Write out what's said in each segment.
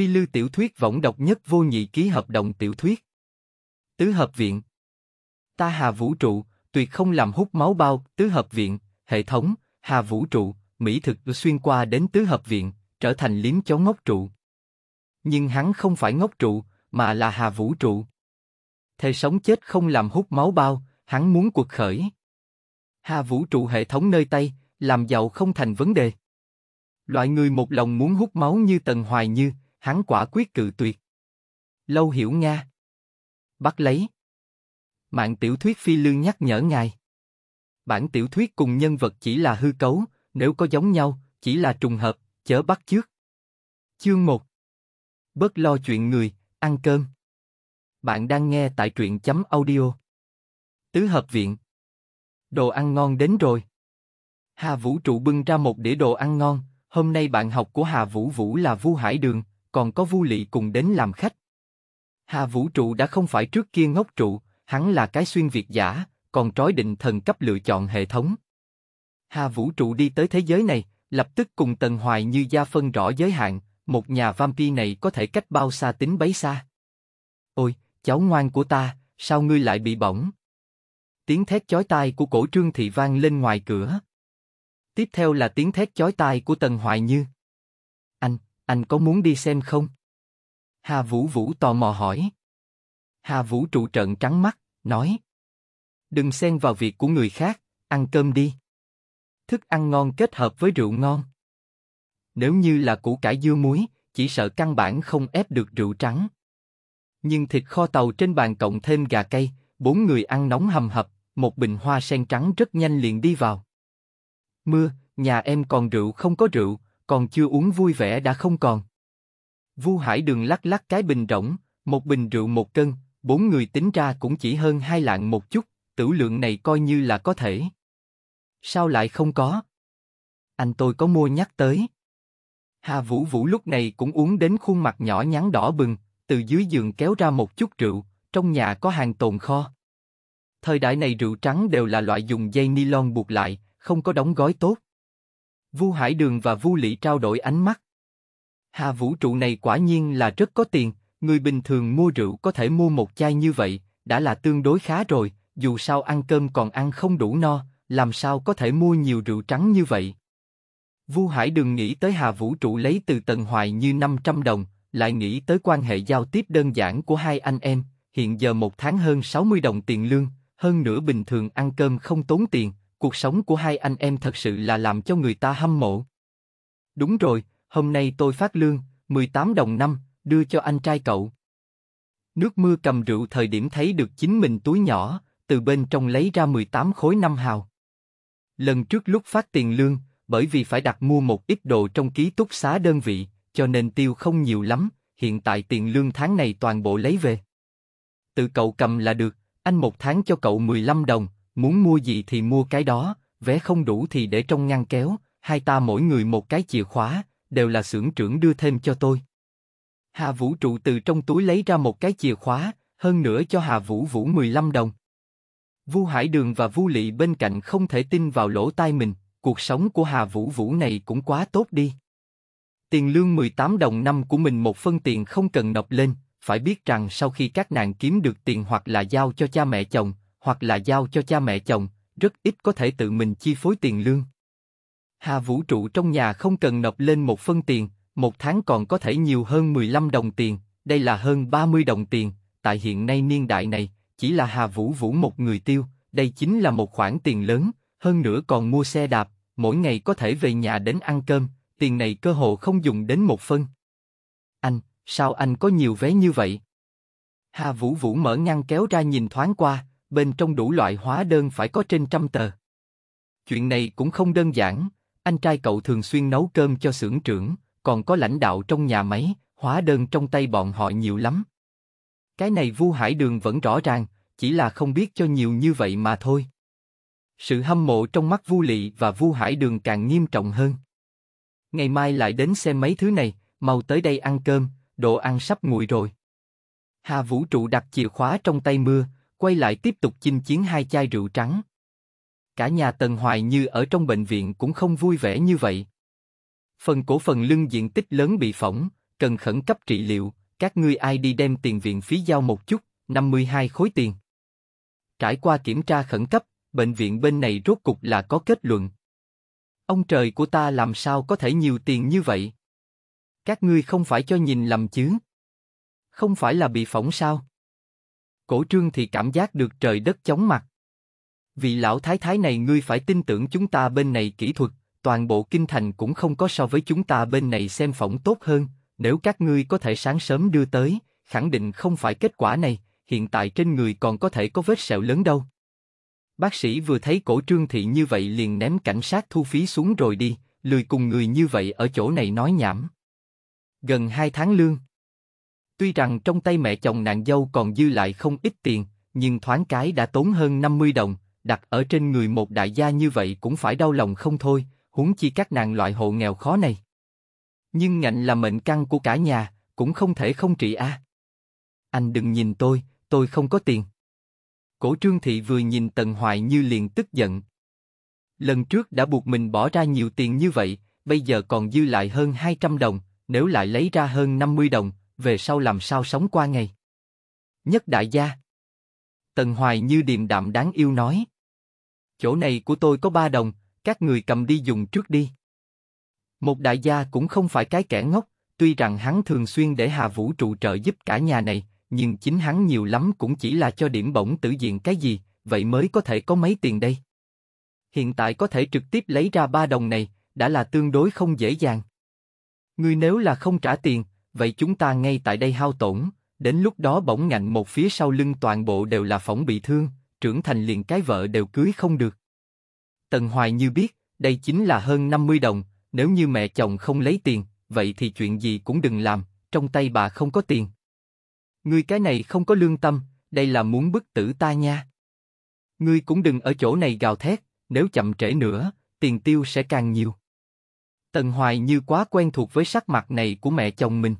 Phi Lưu tiểu thuyết võng độc nhất vô nhị ký hợp đồng tiểu thuyết. Tứ hợp viện. Ta hà vũ trụ, tuyệt không làm hút máu bao, tứ hợp viện, hệ thống, hà vũ trụ, mỹ thực xuyên qua đến tứ hợp viện, trở thành liếm chó ngốc trụ. Nhưng hắn không phải ngốc trụ, mà là hà vũ trụ. Thề sống chết không làm hút máu bao, hắn muốn cuộc khởi. Hà vũ trụ hệ thống nơi tay, làm giàu không thành vấn đề. Loại người một lòng muốn hút máu như Tần Hoài Như, hắn quả quyết cự tuyệt. Lâu hiểu Nga. Bắt lấy. Mạng tiểu thuyết phi lương nhắc nhở ngài. Bản tiểu thuyết cùng nhân vật chỉ là hư cấu, nếu có giống nhau, chỉ là trùng hợp, chớ bắt trước Chương 1 Bớt lo chuyện người, ăn cơm. Bạn đang nghe tại truyện chấm audio. Tứ hợp viện. Đồ ăn ngon đến rồi. Hà Vũ trụ bưng ra một đĩa đồ ăn ngon, hôm nay bạn học của Hà Vũ Vũ là Vu Hải Đường, còn có Vu Lị cùng đến làm khách. Hà Vũ Trụ đã không phải trước kia ngốc trụ, hắn là cái xuyên việt giả, còn trói định thần cấp lựa chọn hệ thống. Hà Vũ Trụ đi tới thế giới này, lập tức cùng Tần Hoài như gia phân rõ giới hạn, một nhà vampy này có thể cách bao xa tính bấy xa. Ôi, cháu ngoan của ta, sao ngươi lại bị bỏng? Tiếng thét chói tai của cổ trương thị vang lên ngoài cửa. Tiếp theo là tiếng thét chói tai của Tần Hoài Như. Anh có muốn đi xem không? Hà Vũ Vũ tò mò hỏi. Hà Vũ trụ trận trắng mắt, nói. Đừng xen vào việc của người khác, ăn cơm đi. Thức ăn ngon kết hợp với rượu ngon. Nếu như là củ cải dưa muối, chỉ sợ căn bản không ép được rượu trắng. Nhưng thịt kho tàu trên bàn cộng thêm gà cây, bốn người ăn nóng hầm hập, một bình hoa sen trắng rất nhanh liền đi vào. Mưa, nhà em còn rượu không có rượu, còn chưa uống vui vẻ đã không còn. Vu Hải Đường lắc lắc cái bình rỗng, một bình rượu một cân, bốn người tính ra cũng chỉ hơn hai lạng một chút, tử lượng này coi như là có thể. Sao lại không có? Anh tôi có mua nhắc tới. Hà Vũ Vũ lúc này cũng uống đến khuôn mặt nhỏ nhắn đỏ bừng, từ dưới giường kéo ra một chút rượu, trong nhà có hàng tồn kho. Thời đại này rượu trắng đều là loại dùng dây ni lon buộc lại, không có đóng gói tốt. Vu Hải Đường và Vu Lị trao đổi ánh mắt. Hà vũ trụ này quả nhiên là rất có tiền, người bình thường mua rượu có thể mua một chai như vậy, đã là tương đối khá rồi, dù sao ăn cơm còn ăn không đủ no, làm sao có thể mua nhiều rượu trắng như vậy. Vu Hải Đường nghĩ tới Hà Vũ Trụ lấy từ Tần Hoài như 500 đồng, lại nghĩ tới quan hệ giao tiếp đơn giản của hai anh em, hiện giờ một tháng hơn 60 đồng tiền lương, hơn nữa bình thường ăn cơm không tốn tiền, cuộc sống của hai anh em thật sự là làm cho người ta hâm mộ. Đúng rồi, hôm nay tôi phát lương, 18 đồng năm, đưa cho anh trai cậu. Nước mưa cầm rượu thời điểm thấy được chính mình túi nhỏ, từ bên trong lấy ra 18 khối năm hào. Lần trước lúc phát tiền lương, bởi vì phải đặt mua một ít đồ trong ký túc xá đơn vị, cho nên tiêu không nhiều lắm, hiện tại tiền lương tháng này toàn bộ lấy về. Tự cậu cầm là được, anh một tháng cho cậu 15 đồng, Muốn mua gì thì mua cái đó, vé không đủ thì để trong ngăn kéo, hai ta mỗi người một cái chìa khóa, đều là xưởng trưởng đưa thêm cho tôi. Hà Vũ trụ từ trong túi lấy ra một cái chìa khóa, hơn nữa cho Hà Vũ Vũ 15 đồng. Vu Hải Đường và Vu Lị bên cạnh không thể tin vào lỗ tai mình, cuộc sống của Hà Vũ Vũ này cũng quá tốt đi. Tiền lương 18 đồng năm của mình một phân tiền không cần nộp lên, phải biết rằng sau khi các nàng kiếm được tiền hoặc là giao cho cha mẹ chồng, hoặc là giao cho cha mẹ chồng, rất ít có thể tự mình chi phối tiền lương. Hà Vũ trụ trong nhà không cần nộp lên một phân tiền, một tháng còn có thể nhiều hơn 15 đồng tiền, đây là hơn 30 đồng tiền, tại hiện nay niên đại này, chỉ là Hà Vũ Vũ một người tiêu, đây chính là một khoản tiền lớn, hơn nữa còn mua xe đạp, mỗi ngày có thể về nhà đến ăn cơm, tiền này cơ hồ không dùng đến một phân. Anh, sao anh có nhiều vé như vậy? Hà Vũ Vũ mở ngăn kéo ra nhìn thoáng qua, bên trong đủ loại hóa đơn phải có trên trăm tờ. Chuyện này cũng không đơn giản, anh trai cậu thường xuyên nấu cơm cho xưởng trưởng, còn có lãnh đạo trong nhà máy, hóa đơn trong tay bọn họ nhiều lắm. Cái này Vu Hải Đường vẫn rõ ràng, chỉ là không biết cho nhiều như vậy mà thôi. Sự hâm mộ trong mắt Vu Lị và Vu Hải Đường càng nghiêm trọng hơn. Ngày mai lại đến xem mấy thứ này, mau tới đây ăn cơm, đồ ăn sắp nguội rồi. Hà Vũ Trụ đặt chìa khóa trong tay mưa, quay lại tiếp tục chinh chiến hai chai rượu trắng. Cả nhà Tần Hoài như ở trong bệnh viện cũng không vui vẻ như vậy. Phần cổ phần lưng diện tích lớn bị phỏng, cần khẩn cấp trị liệu, các ngươi ai đi đem tiền viện phí giao một chút, 52 khối tiền. Trải qua kiểm tra khẩn cấp, bệnh viện bên này rốt cục là có kết luận. Ông trời của ta làm sao có thể nhiều tiền như vậy? Các ngươi không phải cho nhìn lầm chứ? Không phải là bị phỏng sao? Cổ trương thì cảm giác được trời đất chóng mặt. Vị lão thái thái này ngươi phải tin tưởng chúng ta bên này kỹ thuật, toàn bộ kinh thành cũng không có so với chúng ta bên này xem phỏng tốt hơn, nếu các ngươi có thể sáng sớm đưa tới, khẳng định không phải kết quả này, hiện tại trên người còn có thể có vết sẹo lớn đâu. Bác sĩ vừa thấy cổ trương thị như vậy liền ném cảnh sát thu phí xuống rồi đi, lười cùng người như vậy ở chỗ này nói nhảm. Gần hai tháng lương. Tuy rằng trong tay mẹ chồng nàng dâu còn dư lại không ít tiền, nhưng thoáng cái đã tốn hơn 50 đồng, đặt ở trên người một đại gia như vậy cũng phải đau lòng không thôi, huống chi các nàng loại hộ nghèo khó này. Nhưng ngạnh là mệnh căn của cả nhà, cũng không thể không trị a. À. Anh đừng nhìn tôi, tôi không có tiền. Cổ trương thị vừa nhìn Tần Hoài Như liền tức giận. Lần trước đã buộc mình bỏ ra nhiều tiền như vậy, bây giờ còn dư lại hơn 200 đồng, nếu lại lấy ra hơn 50 đồng, về sau làm sao sống qua ngày. Nhất đại gia. Tần Hoài như điềm đạm đáng yêu nói. Chỗ này của tôi có ba đồng, các người cầm đi dùng trước đi. Một đại gia cũng không phải cái kẻ ngốc, tuy rằng hắn thường xuyên để Hà Vũ trụ trợ giúp cả nhà này, nhưng chính hắn nhiều lắm cũng chỉ là cho điểm bổng tử diện cái gì, vậy mới có thể có mấy tiền đây. Hiện tại có thể trực tiếp lấy ra ba đồng này, đã là tương đối không dễ dàng. người nếu là không trả tiền, vậy chúng ta ngay tại đây hao tổn, đến lúc đó bỗng ngạnh một phía sau lưng toàn bộ đều là phỏng bị thương, trưởng thành liền cái vợ đều cưới không được. Tần Hoài như biết, đây chính là hơn 50 đồng, nếu như mẹ chồng không lấy tiền, vậy thì chuyện gì cũng đừng làm, trong tay bà không có tiền. Ngươi cái này không có lương tâm, đây là muốn bức tử ta nha. Ngươi cũng đừng ở chỗ này gào thét, nếu chậm trễ nữa, tiền tiêu sẽ càng nhiều. Tần Hoài như quá quen thuộc với sắc mặt này của mẹ chồng mình.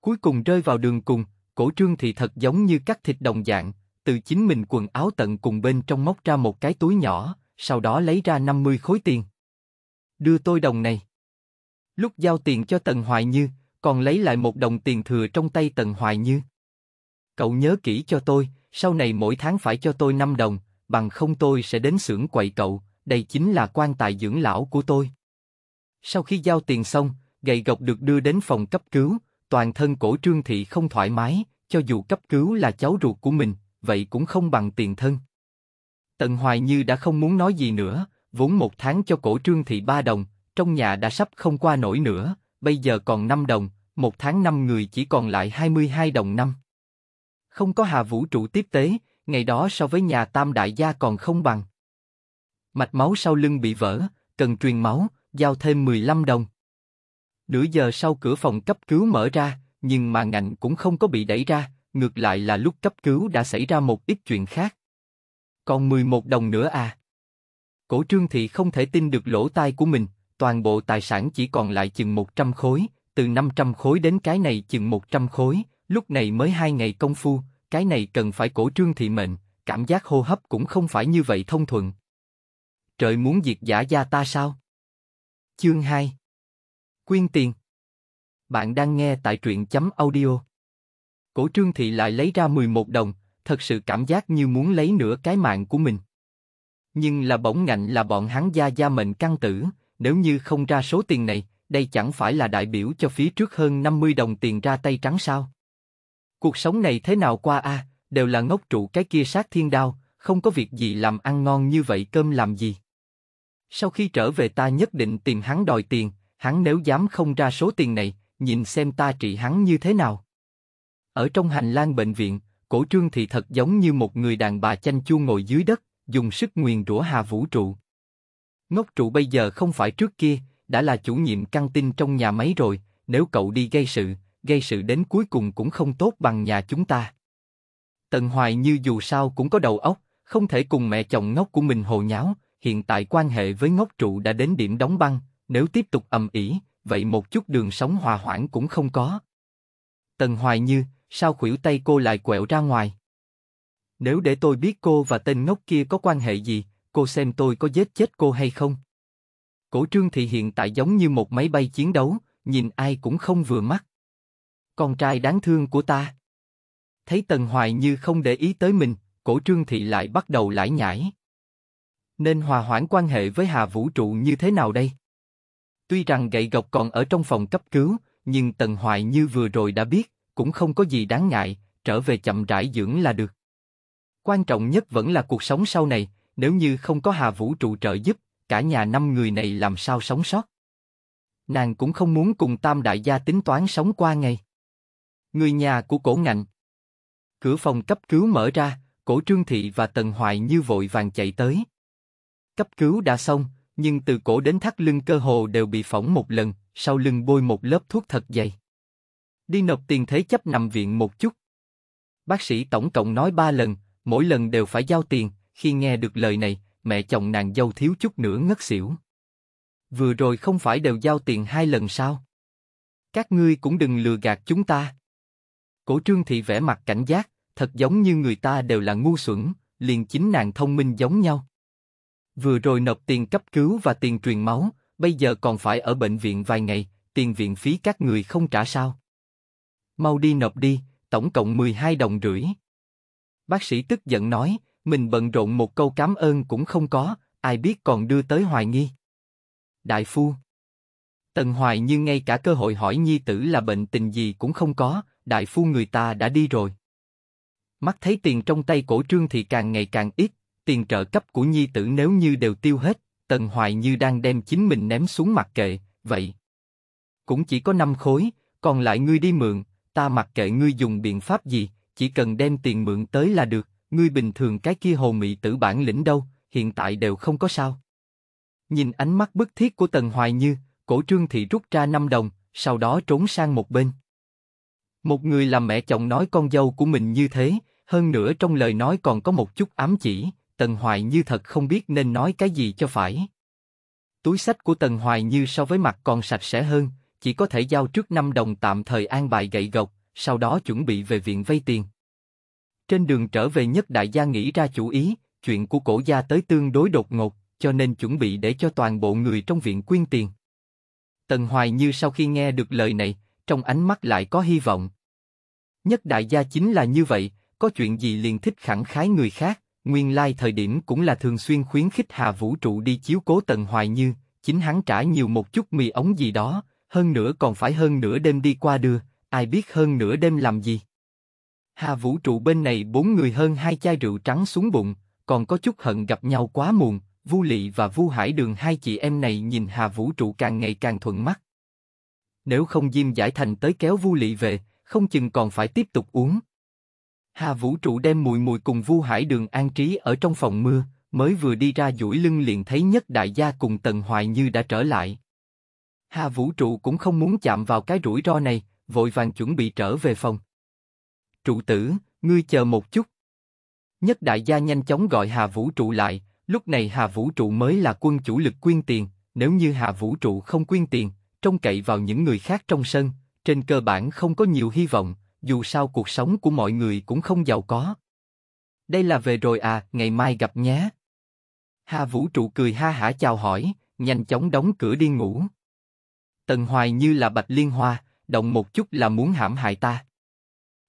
Cuối cùng rơi vào đường cùng, cổ trương thì thật giống như cắt thịt đồng dạng, từ chính mình quần áo tận cùng bên trong móc ra một cái túi nhỏ, sau đó lấy ra 50 khối tiền. Đưa tôi đồng này. Lúc giao tiền cho Tần Hoài Như, còn lấy lại một đồng tiền thừa trong tay Tần Hoài Như. Cậu nhớ kỹ cho tôi, sau này mỗi tháng phải cho tôi 5 đồng, bằng không tôi sẽ đến xưởng quậy cậu, đây chính là quan tài dưỡng lão của tôi. Sau khi giao tiền xong, gậy gộc được đưa đến phòng cấp cứu, toàn thân cổ trương thị không thoải mái, cho dù cấp cứu là cháu ruột của mình, vậy cũng không bằng tiền thân. Tần Hoài Như đã không muốn nói gì nữa, vốn một tháng cho cổ trương thị ba đồng, trong nhà đã sắp không qua nổi nữa, bây giờ còn năm đồng, một tháng năm người chỉ còn lại 22 đồng năm. Không có hà vũ trụ tiếp tế, ngày đó so với nhà tam đại gia còn không bằng. Mạch máu sau lưng bị vỡ, cần truyền máu, giao thêm 15 đồng. Nửa giờ sau cửa phòng cấp cứu mở ra, nhưng mà ngành cũng không có bị đẩy ra, ngược lại là lúc cấp cứu đã xảy ra một ít chuyện khác. Còn 11 đồng nữa à? Cổ trương thì không thể tin được lỗ tai của mình, toàn bộ tài sản chỉ còn lại chừng 100 khối, từ 500 khối đến cái này chừng 100 khối, lúc này mới hai ngày công phu, cái này cần phải cổ trương thị mệnh, cảm giác hô hấp cũng không phải như vậy thông thuận. Trời muốn diệt giả gia ta sao? Chương 2 Quyên tiền Bạn đang nghe tại truyện chấm audio. Cổ trương thị lại lấy ra 11 đồng, thật sự cảm giác như muốn lấy nửa cái mạng của mình. Nhưng là bỗng ngạnh là bọn hắn gia gia mệnh căn tử, nếu như không ra số tiền này, đây chẳng phải là đại biểu cho phía trước hơn 50 đồng tiền ra tay trắng sao. Cuộc sống này thế nào qua a đều là ngốc trụ cái kia sát thiên đao, không có việc gì làm ăn ngon như vậy cơm làm gì. Sau khi trở về ta nhất định tìm hắn đòi tiền, hắn nếu dám không ra số tiền này, nhìn xem ta trị hắn như thế nào. Ở trong hành lang bệnh viện, cổ trương thì thật giống như một người đàn bà chanh chua ngồi dưới đất, dùng sức nguyền rủa hà vũ trụ. Ngốc trụ bây giờ không phải trước kia, đã là chủ nhiệm căng tin trong nhà máy rồi, nếu cậu đi gây sự, gây sự đến cuối cùng cũng không tốt bằng nhà chúng ta. Tần Hoài như dù sao cũng có đầu óc, không thể cùng mẹ chồng ngốc của mình hồ nháo, hiện tại quan hệ với ngốc trụ đã đến điểm đóng băng, nếu tiếp tục ầm ĩ, vậy một chút đường sống hòa hoãn cũng không có. Tần Hoài Như, sao khuỷu tay cô lại quẹo ra ngoài? Nếu để tôi biết cô và tên ngốc kia có quan hệ gì, cô xem tôi có giết chết cô hay không? Cổ trương thì hiện tại giống như một máy bay chiến đấu, nhìn ai cũng không vừa mắt. Con trai đáng thương của ta. Thấy Tần Hoài Như không để ý tới mình, cổ trương thị lại bắt đầu lải nhải nên hòa hoãn quan hệ với Hà Vũ trụ như thế nào đây? Tuy rằng gậy gộc còn ở trong phòng cấp cứu, nhưng Tần Hoài như vừa rồi đã biết, cũng không có gì đáng ngại, trở về chậm rãi dưỡng là được. Quan trọng nhất vẫn là cuộc sống sau này, nếu như không có Hà Vũ trụ trợ giúp, cả nhà năm người này làm sao sống sót. Nàng cũng không muốn cùng tam đại gia tính toán sống qua ngày. Người nhà của cổ ngạnh. Cửa phòng cấp cứu mở ra, cổ trương thị và Tần Hoài như vội vàng chạy tới. Cấp cứu đã xong, nhưng từ cổ đến thắt lưng cơ hồ đều bị phỏng một lần, sau lưng bôi một lớp thuốc thật dày. Đi nộp tiền thế chấp nằm viện một chút. Bác sĩ tổng cộng nói ba lần, mỗi lần đều phải giao tiền, khi nghe được lời này, mẹ chồng nàng dâu thiếu chút nữa ngất xỉu. Vừa rồi không phải đều giao tiền hai lần sao? Các ngươi cũng đừng lừa gạt chúng ta. Cổ trương thị vẻ mặt cảnh giác, thật giống như người ta đều là ngu xuẩn, liền chính nàng thông minh giống nhau. Vừa rồi nộp tiền cấp cứu và tiền truyền máu, bây giờ còn phải ở bệnh viện vài ngày, tiền viện phí các người không trả sao. Mau đi nộp đi, tổng cộng 12 đồng rưỡi. Bác sĩ tức giận nói, mình bận rộn một câu cảm ơn cũng không có, ai biết còn đưa tới hoài nghi. Đại phu Tần Hoài như ngay cả cơ hội hỏi nhi tử là bệnh tình gì cũng không có, đại phu người ta đã đi rồi. Mắt thấy tiền trong tay cổ trương thì càng ngày càng ít, tiền trợ cấp của nhi tử nếu như đều tiêu hết, Tần Hoài như đang đem chính mình ném xuống mặt kệ, vậy. Cũng chỉ có năm khối, còn lại ngươi đi mượn, ta mặc kệ ngươi dùng biện pháp gì, chỉ cần đem tiền mượn tới là được, ngươi bình thường cái kia hồ mị tử bản lĩnh đâu, hiện tại đều không có sao. Nhìn ánh mắt bức thiết của Tần Hoài Như, cổ trương thị rút ra 5 đồng, sau đó trốn sang một bên. Một người làm mẹ chồng nói con dâu của mình như thế, hơn nữa trong lời nói còn có một chút ám chỉ, Tần Hoài Như thật không biết nên nói cái gì cho phải. Túi sách của Tần Hoài Như so với mặt còn sạch sẽ hơn, chỉ có thể giao trước 5 đồng tạm thời an bài gậy gộc, sau đó chuẩn bị về viện vay tiền. Trên đường trở về nhất đại gia nghĩ ra chủ ý, chuyện của cổ gia tới tương đối đột ngột, cho nên chuẩn bị để cho toàn bộ người trong viện quyên tiền. Tần Hoài Như sau khi nghe được lời này, trong ánh mắt lại có hy vọng. Nhất đại gia chính là như vậy, có chuyện gì liền thích khẳng khái người khác, nguyên lai thời điểm cũng là thường xuyên khuyến khích Hà Vũ Trụ đi chiếu cố Tần Hoài Như, chính hắn trả nhiều một chút mì ống gì đó, hơn nữa còn phải hơn nửa đêm đi qua đưa, ai biết hơn nửa đêm làm gì. Hà Vũ Trụ bên này bốn người hơn hai chai rượu trắng xuống bụng, còn có chút hận gặp nhau quá muộn, Vu Lị và Vu Hải Đường hai chị em này nhìn Hà Vũ Trụ càng ngày càng thuận mắt. Nếu không Diêm Giải Thành tới kéo Vu Lị về, không chừng còn phải tiếp tục uống. Hà Vũ Trụ đem mùi mùi cùng Vu Hải Đường an trí ở trong phòng mưa, mới vừa đi ra duỗi lưng liền thấy nhất đại gia cùng Tần Hoài Như đã trở lại. Hà Vũ Trụ cũng không muốn chạm vào cái rủi ro này, vội vàng chuẩn bị trở về phòng. Trụ tử, ngươi chờ một chút. Nhất đại gia nhanh chóng gọi Hà Vũ Trụ lại, lúc này Hà Vũ Trụ mới là quân chủ lực quyên tiền, nếu như Hà Vũ Trụ không quyên tiền, trông cậy vào những người khác trong sân, trên cơ bản không có nhiều hy vọng, dù sao cuộc sống của mọi người cũng không giàu có. Đây là về rồi à, ngày mai gặp nhé. Hà Vũ trụ cười ha hả chào hỏi, nhanh chóng đóng cửa đi ngủ. Tần Hoài như là bạch liên hoa, động một chút là muốn hãm hại ta.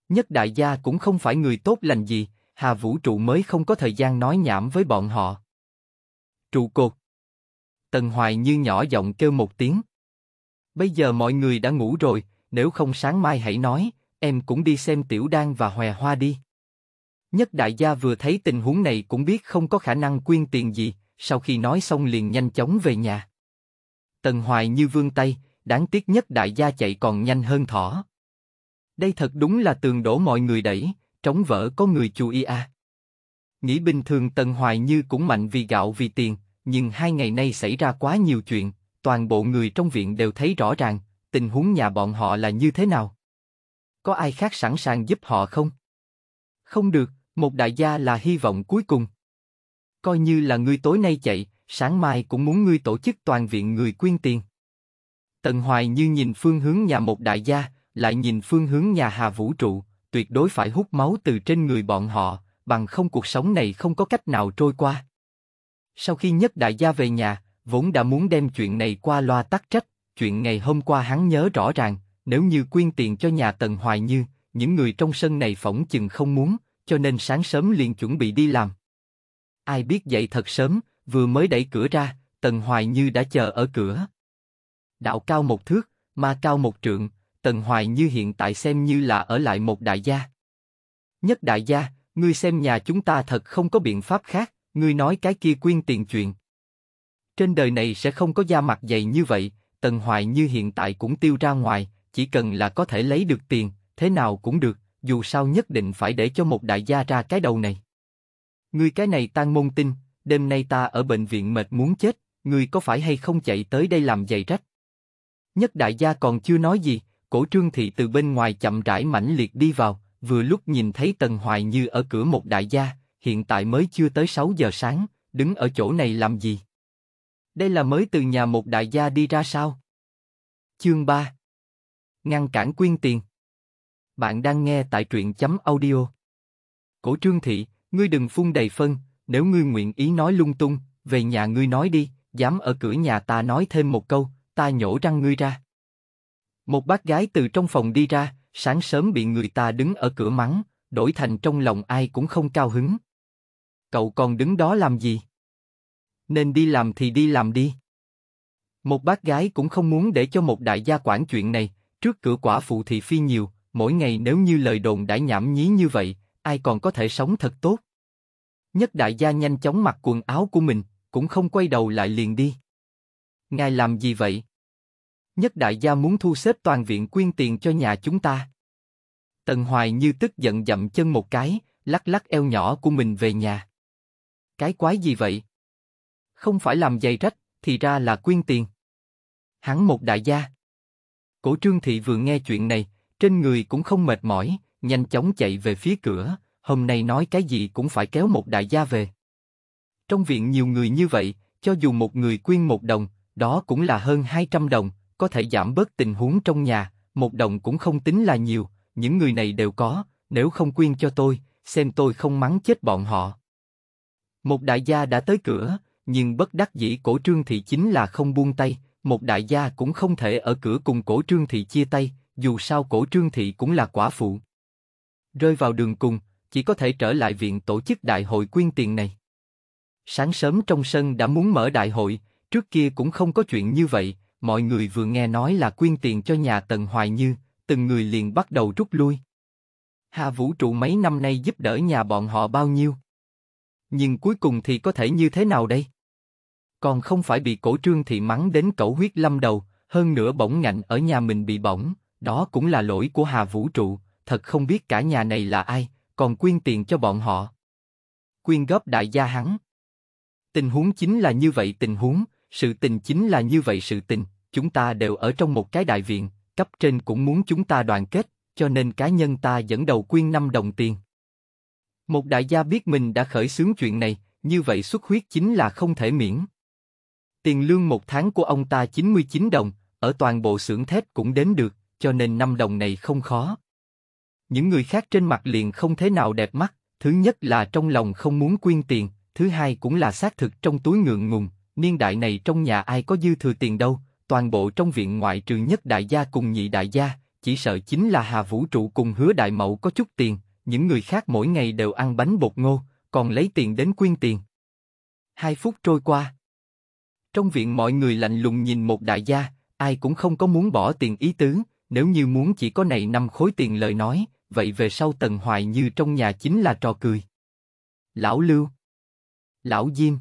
Nhất đại gia cũng không phải người tốt lành gì, Hà Vũ trụ mới không có thời gian nói nhảm với bọn họ. Trụ cột. Tần Hoài như nhỏ giọng kêu một tiếng. Bây giờ mọi người đã ngủ rồi, nếu không sáng mai hãy nói, em cũng đi xem tiểu đan và hòe hoa đi. Nhất đại gia vừa thấy tình huống này cũng biết không có khả năng quyên tiền gì, sau khi nói xong liền nhanh chóng về nhà. Tần Hoài như vương tay, đáng tiếc nhất đại gia chạy còn nhanh hơn thỏ. Đây thật đúng là tường đổ mọi người đẩy, trống vỡ có người chú ý à. Nghĩ bình thường Tần Hoài như cũng mạnh vì gạo vì tiền, nhưng hai ngày nay xảy ra quá nhiều chuyện, toàn bộ người trong viện đều thấy rõ ràng, tình huống nhà bọn họ là như thế nào. Có ai khác sẵn sàng giúp họ không? Không được, một đại gia là hy vọng cuối cùng. Coi như là ngươi tối nay chạy, sáng mai cũng muốn ngươi tổ chức toàn viện người quyên tiền. Tần Hoài như nhìn phương hướng nhà một đại gia, lại nhìn phương hướng nhà Hà Vũ trụ, tuyệt đối phải hút máu từ trên người bọn họ, bằng không cuộc sống này không có cách nào trôi qua. Sau khi nhất đại gia về nhà, vốn đã muốn đem chuyện này qua loa tắc trách, chuyện ngày hôm qua hắn nhớ rõ ràng, nếu như quyên tiền cho nhà Tần Hoài Như, những người trong sân này phỏng chừng không muốn, cho nên sáng sớm liền chuẩn bị đi làm. Ai biết dậy thật sớm, vừa mới đẩy cửa ra, Tần Hoài Như đã chờ ở cửa. Đạo cao một thước, ma cao một trượng, Tần Hoài Như hiện tại xem như là ở lại một đại gia. Nhất đại gia, ngươi xem nhà chúng ta thật không có biện pháp khác, ngươi nói cái kia quyên tiền chuyện. Trên đời này sẽ không có da mặt dày như vậy, Tần Hoài Như hiện tại cũng tiêu ra ngoài, chỉ cần là có thể lấy được tiền, thế nào cũng được, dù sao nhất định phải để cho một đại gia ra cái đầu này. Ngươi cái này tan môn tin, đêm nay ta ở bệnh viện mệt muốn chết, ngươi có phải hay không chạy tới đây làm giày rách? Nhất đại gia còn chưa nói gì, cổ trương thị từ bên ngoài chậm rãi mãnh liệt đi vào, vừa lúc nhìn thấy Tần Hoài Như ở cửa một đại gia, hiện tại mới chưa tới 6 giờ sáng, đứng ở chỗ này làm gì? Đây là mới từ nhà một đại gia đi ra sao? Chương 3 Ngăn cản quyên tiền. Bạn đang nghe tại truyện chấm audio. Cổ trương thị, ngươi đừng phun đầy phân, nếu ngươi nguyện ý nói lung tung, về nhà ngươi nói đi, dám ở cửa nhà ta nói thêm một câu, ta nhổ răng ngươi ra. Một bác gái từ trong phòng đi ra, sáng sớm bị người ta đứng ở cửa mắng, đổi thành trong lòng ai cũng không cao hứng. Cậu còn đứng đó làm gì? Nên đi làm thì đi làm đi. Một bác gái cũng không muốn để cho một đại gia quản chuyện này, Trước cửa quả phụ thì phi nhiều, mỗi ngày nếu như lời đồn đã nhảm nhí như vậy, ai còn có thể sống thật tốt. Nhất đại gia nhanh chóng mặc quần áo của mình, cũng không quay đầu lại liền đi. Ngài làm gì vậy? Nhất đại gia muốn thu xếp toàn viện quyên tiền cho nhà chúng ta. Tần Hoài như tức giận dậm chân một cái, lắc lắc eo nhỏ của mình về nhà. Cái quái gì vậy? Không phải làm giày rách, thì ra là quyên tiền. Hắn một đại gia. Cổ Trương Thị vừa nghe chuyện này, trên người cũng không mệt mỏi, nhanh chóng chạy về phía cửa. Hôm nay nói cái gì cũng phải kéo một đại gia về. Trong viện nhiều người như vậy, cho dù một người quyên một đồng, đó cũng là hơn 200 đồng, có thể giảm bớt tình huống trong nhà. Một đồng cũng không tính là nhiều, những người này đều có. Nếu không quyên cho tôi, xem tôi không mắng chết bọn họ. Một đại gia đã tới cửa, nhưng bất đắc dĩ cổ trương thị chính là không buông tay, một đại gia cũng không thể ở cửa cùng cổ trương thị chia tay, dù sao cổ trương thị cũng là quả phụ. Rơi vào đường cùng, chỉ có thể trở lại viện tổ chức đại hội quyên tiền này. Sáng sớm trong sân đã muốn mở đại hội, trước kia cũng không có chuyện như vậy, mọi người vừa nghe nói là quyên tiền cho nhà Tần Hoài Như, từng người liền bắt đầu rút lui. Hà Vũ trụ mấy năm nay giúp đỡ nhà bọn họ bao nhiêu? Nhưng cuối cùng thì có thể như thế nào đây? còn không phải bị cổ trương thị mắng đến cẩu huyết lâm đầu, hơn nữa bỗng ngạnh ở nhà mình bị bỏng, đó cũng là lỗi của Hà Vũ Trụ, thật không biết cả nhà này là ai, còn quyên tiền cho bọn họ. Quyên góp đại gia hắn. Tình huống chính là như vậy tình huống, sự tình chính là như vậy sự tình, chúng ta đều ở trong một cái đại viện, cấp trên cũng muốn chúng ta đoàn kết, cho nên cá nhân ta dẫn đầu quyên 5 đồng tiền. Một đại gia biết mình đã khởi xướng chuyện này, như vậy xuất huyết chính là không thể miễn. Tiền lương một tháng của ông ta 99 đồng, ở toàn bộ xưởng thép cũng đến được, cho nên năm đồng này không khó. Những người khác trên mặt liền không thế nào đẹp mắt, thứ nhất là trong lòng không muốn quyên tiền, thứ hai cũng là xác thực trong túi ngượng ngùng, niên đại này trong nhà ai có dư thừa tiền đâu, toàn bộ trong viện ngoại trừ nhất đại gia cùng nhị đại gia, chỉ sợ chính là Hà Vũ Trụ cùng hứa đại mậu có chút tiền, những người khác mỗi ngày đều ăn bánh bột ngô, còn lấy tiền đến quyên tiền. Hai phút trôi qua, trong viện mọi người lạnh lùng nhìn một đại gia, ai cũng không có muốn bỏ tiền ý tứ, nếu như muốn chỉ có này năm khối tiền lời nói, vậy về sau Tần Hoài Như trong nhà chính là trò cười. Lão Lưu Lão Diêm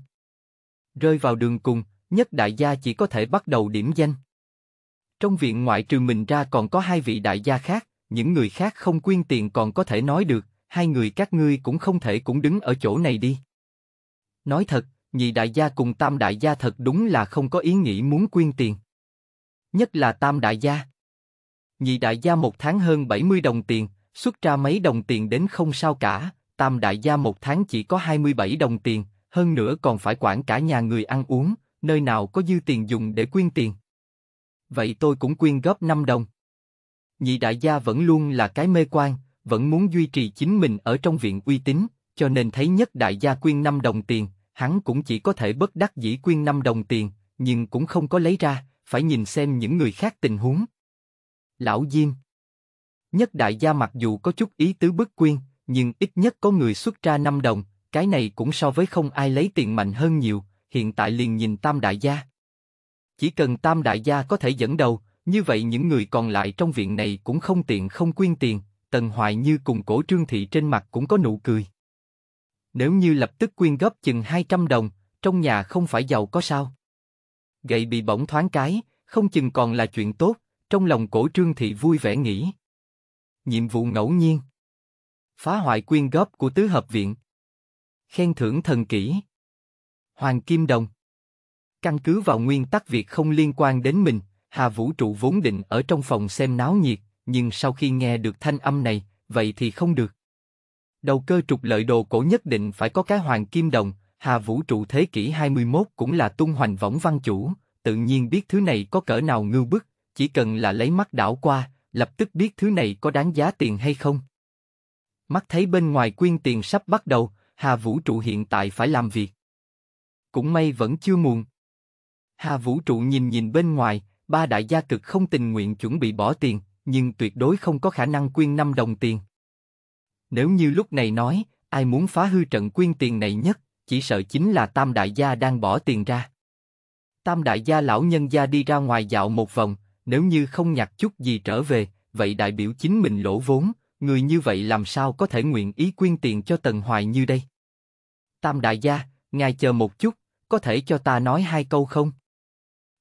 Rơi vào đường cùng, nhất đại gia chỉ có thể bắt đầu điểm danh. Trong viện ngoại trừ mình ra còn có hai vị đại gia khác, những người khác không quyên tiền còn có thể nói được, hai người các ngươi cũng không thể cũng đứng ở chỗ này đi. Nói thật, nhị đại gia cùng tam đại gia thật đúng là không có ý nghĩ muốn quyên tiền. Nhất là tam đại gia. Nhị đại gia một tháng hơn 70 đồng tiền, xuất ra mấy đồng tiền đến không sao cả, tam đại gia một tháng chỉ có 27 đồng tiền, hơn nữa còn phải quản cả nhà người ăn uống, nơi nào có dư tiền dùng để quyên tiền. Vậy tôi cũng quyên góp 5 đồng. Nhị đại gia vẫn luôn là cái mê quan, vẫn muốn duy trì chính mình ở trong viện uy tín, cho nên thấy nhất đại gia quyên 5 đồng tiền, hắn cũng chỉ có thể bất đắc dĩ quyên 5 đồng tiền, nhưng cũng không có lấy ra, phải nhìn xem những người khác tình huống. Lão Diêm Nhất đại gia mặc dù có chút ý tứ bức quyên, nhưng ít nhất có người xuất ra 5 đồng, cái này cũng so với không ai lấy tiền mạnh hơn nhiều, hiện tại liền nhìn tam đại gia. Chỉ cần tam đại gia có thể dẫn đầu, như vậy những người còn lại trong viện này cũng không tiện không quyên tiền, Tần Hoài Như cùng cổ trương thị trên mặt cũng có nụ cười. Nếu như lập tức quyên góp chừng 200 đồng, trong nhà không phải giàu có sao. Gậy bị bỗng thoáng cái, không chừng còn là chuyện tốt, trong lòng cổ trương thị vui vẻ nghĩ. Nhiệm vụ ngẫu nhiên. Phá hoại quyên góp của tứ hợp viện. Khen thưởng thần kỹ. Hoàng Kim Đồng. Căn cứ vào nguyên tắc việc không liên quan đến mình, Hà Vũ Trụ vốn định ở trong phòng xem náo nhiệt, nhưng sau khi nghe được thanh âm này, vậy thì không được đầu cơ trục lợi đồ cổ nhất định phải có cái hoàng kim đồng, hà vũ trụ thế kỷ 21 cũng là tung hoành võng văn chủ, tự nhiên biết thứ này có cỡ nào ngưu bức, chỉ cần là lấy mắt đảo qua, lập tức biết thứ này có đáng giá tiền hay không. Mắt thấy bên ngoài quyên tiền sắp bắt đầu, Hà Vũ Trụ hiện tại phải làm việc. Cũng may vẫn chưa muộn. Hà Vũ Trụ nhìn nhìn bên ngoài, ba đại gia cực không tình nguyện chuẩn bị bỏ tiền, nhưng tuyệt đối không có khả năng quyên 5 đồng tiền. Nếu như lúc này nói, ai muốn phá hư trận quyên tiền này nhất, chỉ sợ chính là tam đại gia đang bỏ tiền ra. Tam đại gia lão nhân gia đi ra ngoài dạo một vòng, nếu như không nhặt chút gì trở về, vậy đại biểu chính mình lỗ vốn, người như vậy làm sao có thể nguyện ý quyên tiền cho Tần Hoài như đây? Tam đại gia, ngài chờ một chút, có thể cho ta nói hai câu không?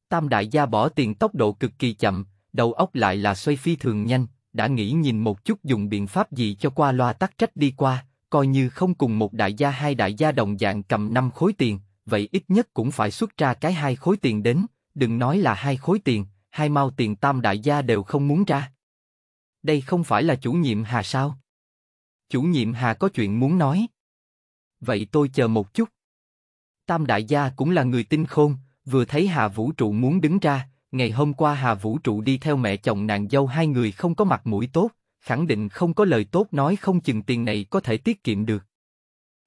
Tam đại gia bỏ tiền tốc độ cực kỳ chậm, đầu óc lại là xoay phi thường nhanh, đã nghĩ nhìn một chút dùng biện pháp gì cho qua loa tắc trách đi qua, coi như không cùng một đại gia hai đại gia đồng dạng cầm năm khối tiền, vậy ít nhất cũng phải xuất ra cái hai khối tiền đến, đừng nói là hai khối tiền, hai mao tiền tam đại gia đều không muốn ra. Đây không phải là chủ nhiệm Hà sao? Chủ nhiệm Hà có chuyện muốn nói. Vậy tôi chờ một chút. Tam đại gia cũng là người tinh khôn, vừa thấy Hà Vũ trụ muốn đứng ra, ngày hôm qua Hà Vũ Trụ đi theo mẹ chồng nàng dâu hai người không có mặt mũi tốt, khẳng định không có lời tốt nói không chừng tiền này có thể tiết kiệm được.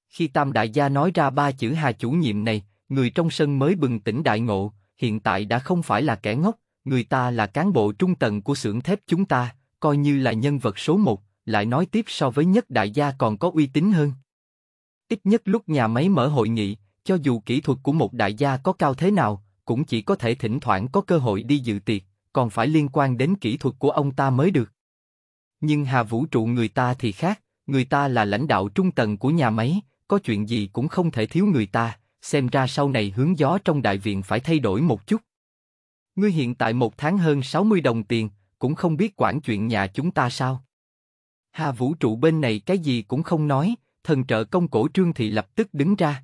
Khi Tam Đại Gia nói ra ba chữ Hà chủ nhiệm này, người trong sân mới bừng tỉnh đại ngộ, hiện tại đã không phải là kẻ ngốc, người ta là cán bộ trung tầng của xưởng thép chúng ta, coi như là nhân vật số một, lại nói tiếp so với nhất đại gia còn có uy tín hơn. Ít nhất lúc nhà máy mở hội nghị, cho dù kỹ thuật của một đại gia có cao thế nào, cũng chỉ có thể thỉnh thoảng có cơ hội đi dự tiệc, còn phải liên quan đến kỹ thuật của ông ta mới được. Nhưng Hà Vũ trụ người ta thì khác, người ta là lãnh đạo trung tầng của nhà máy, có chuyện gì cũng không thể thiếu người ta, xem ra sau này hướng gió trong đại viện phải thay đổi một chút. Ngươi hiện tại một tháng hơn 60 đồng tiền, cũng không biết quản chuyện nhà chúng ta sao. Hà vũ trụ bên này cái gì cũng không nói, thần trợ công cổ trương thị lập tức đứng ra.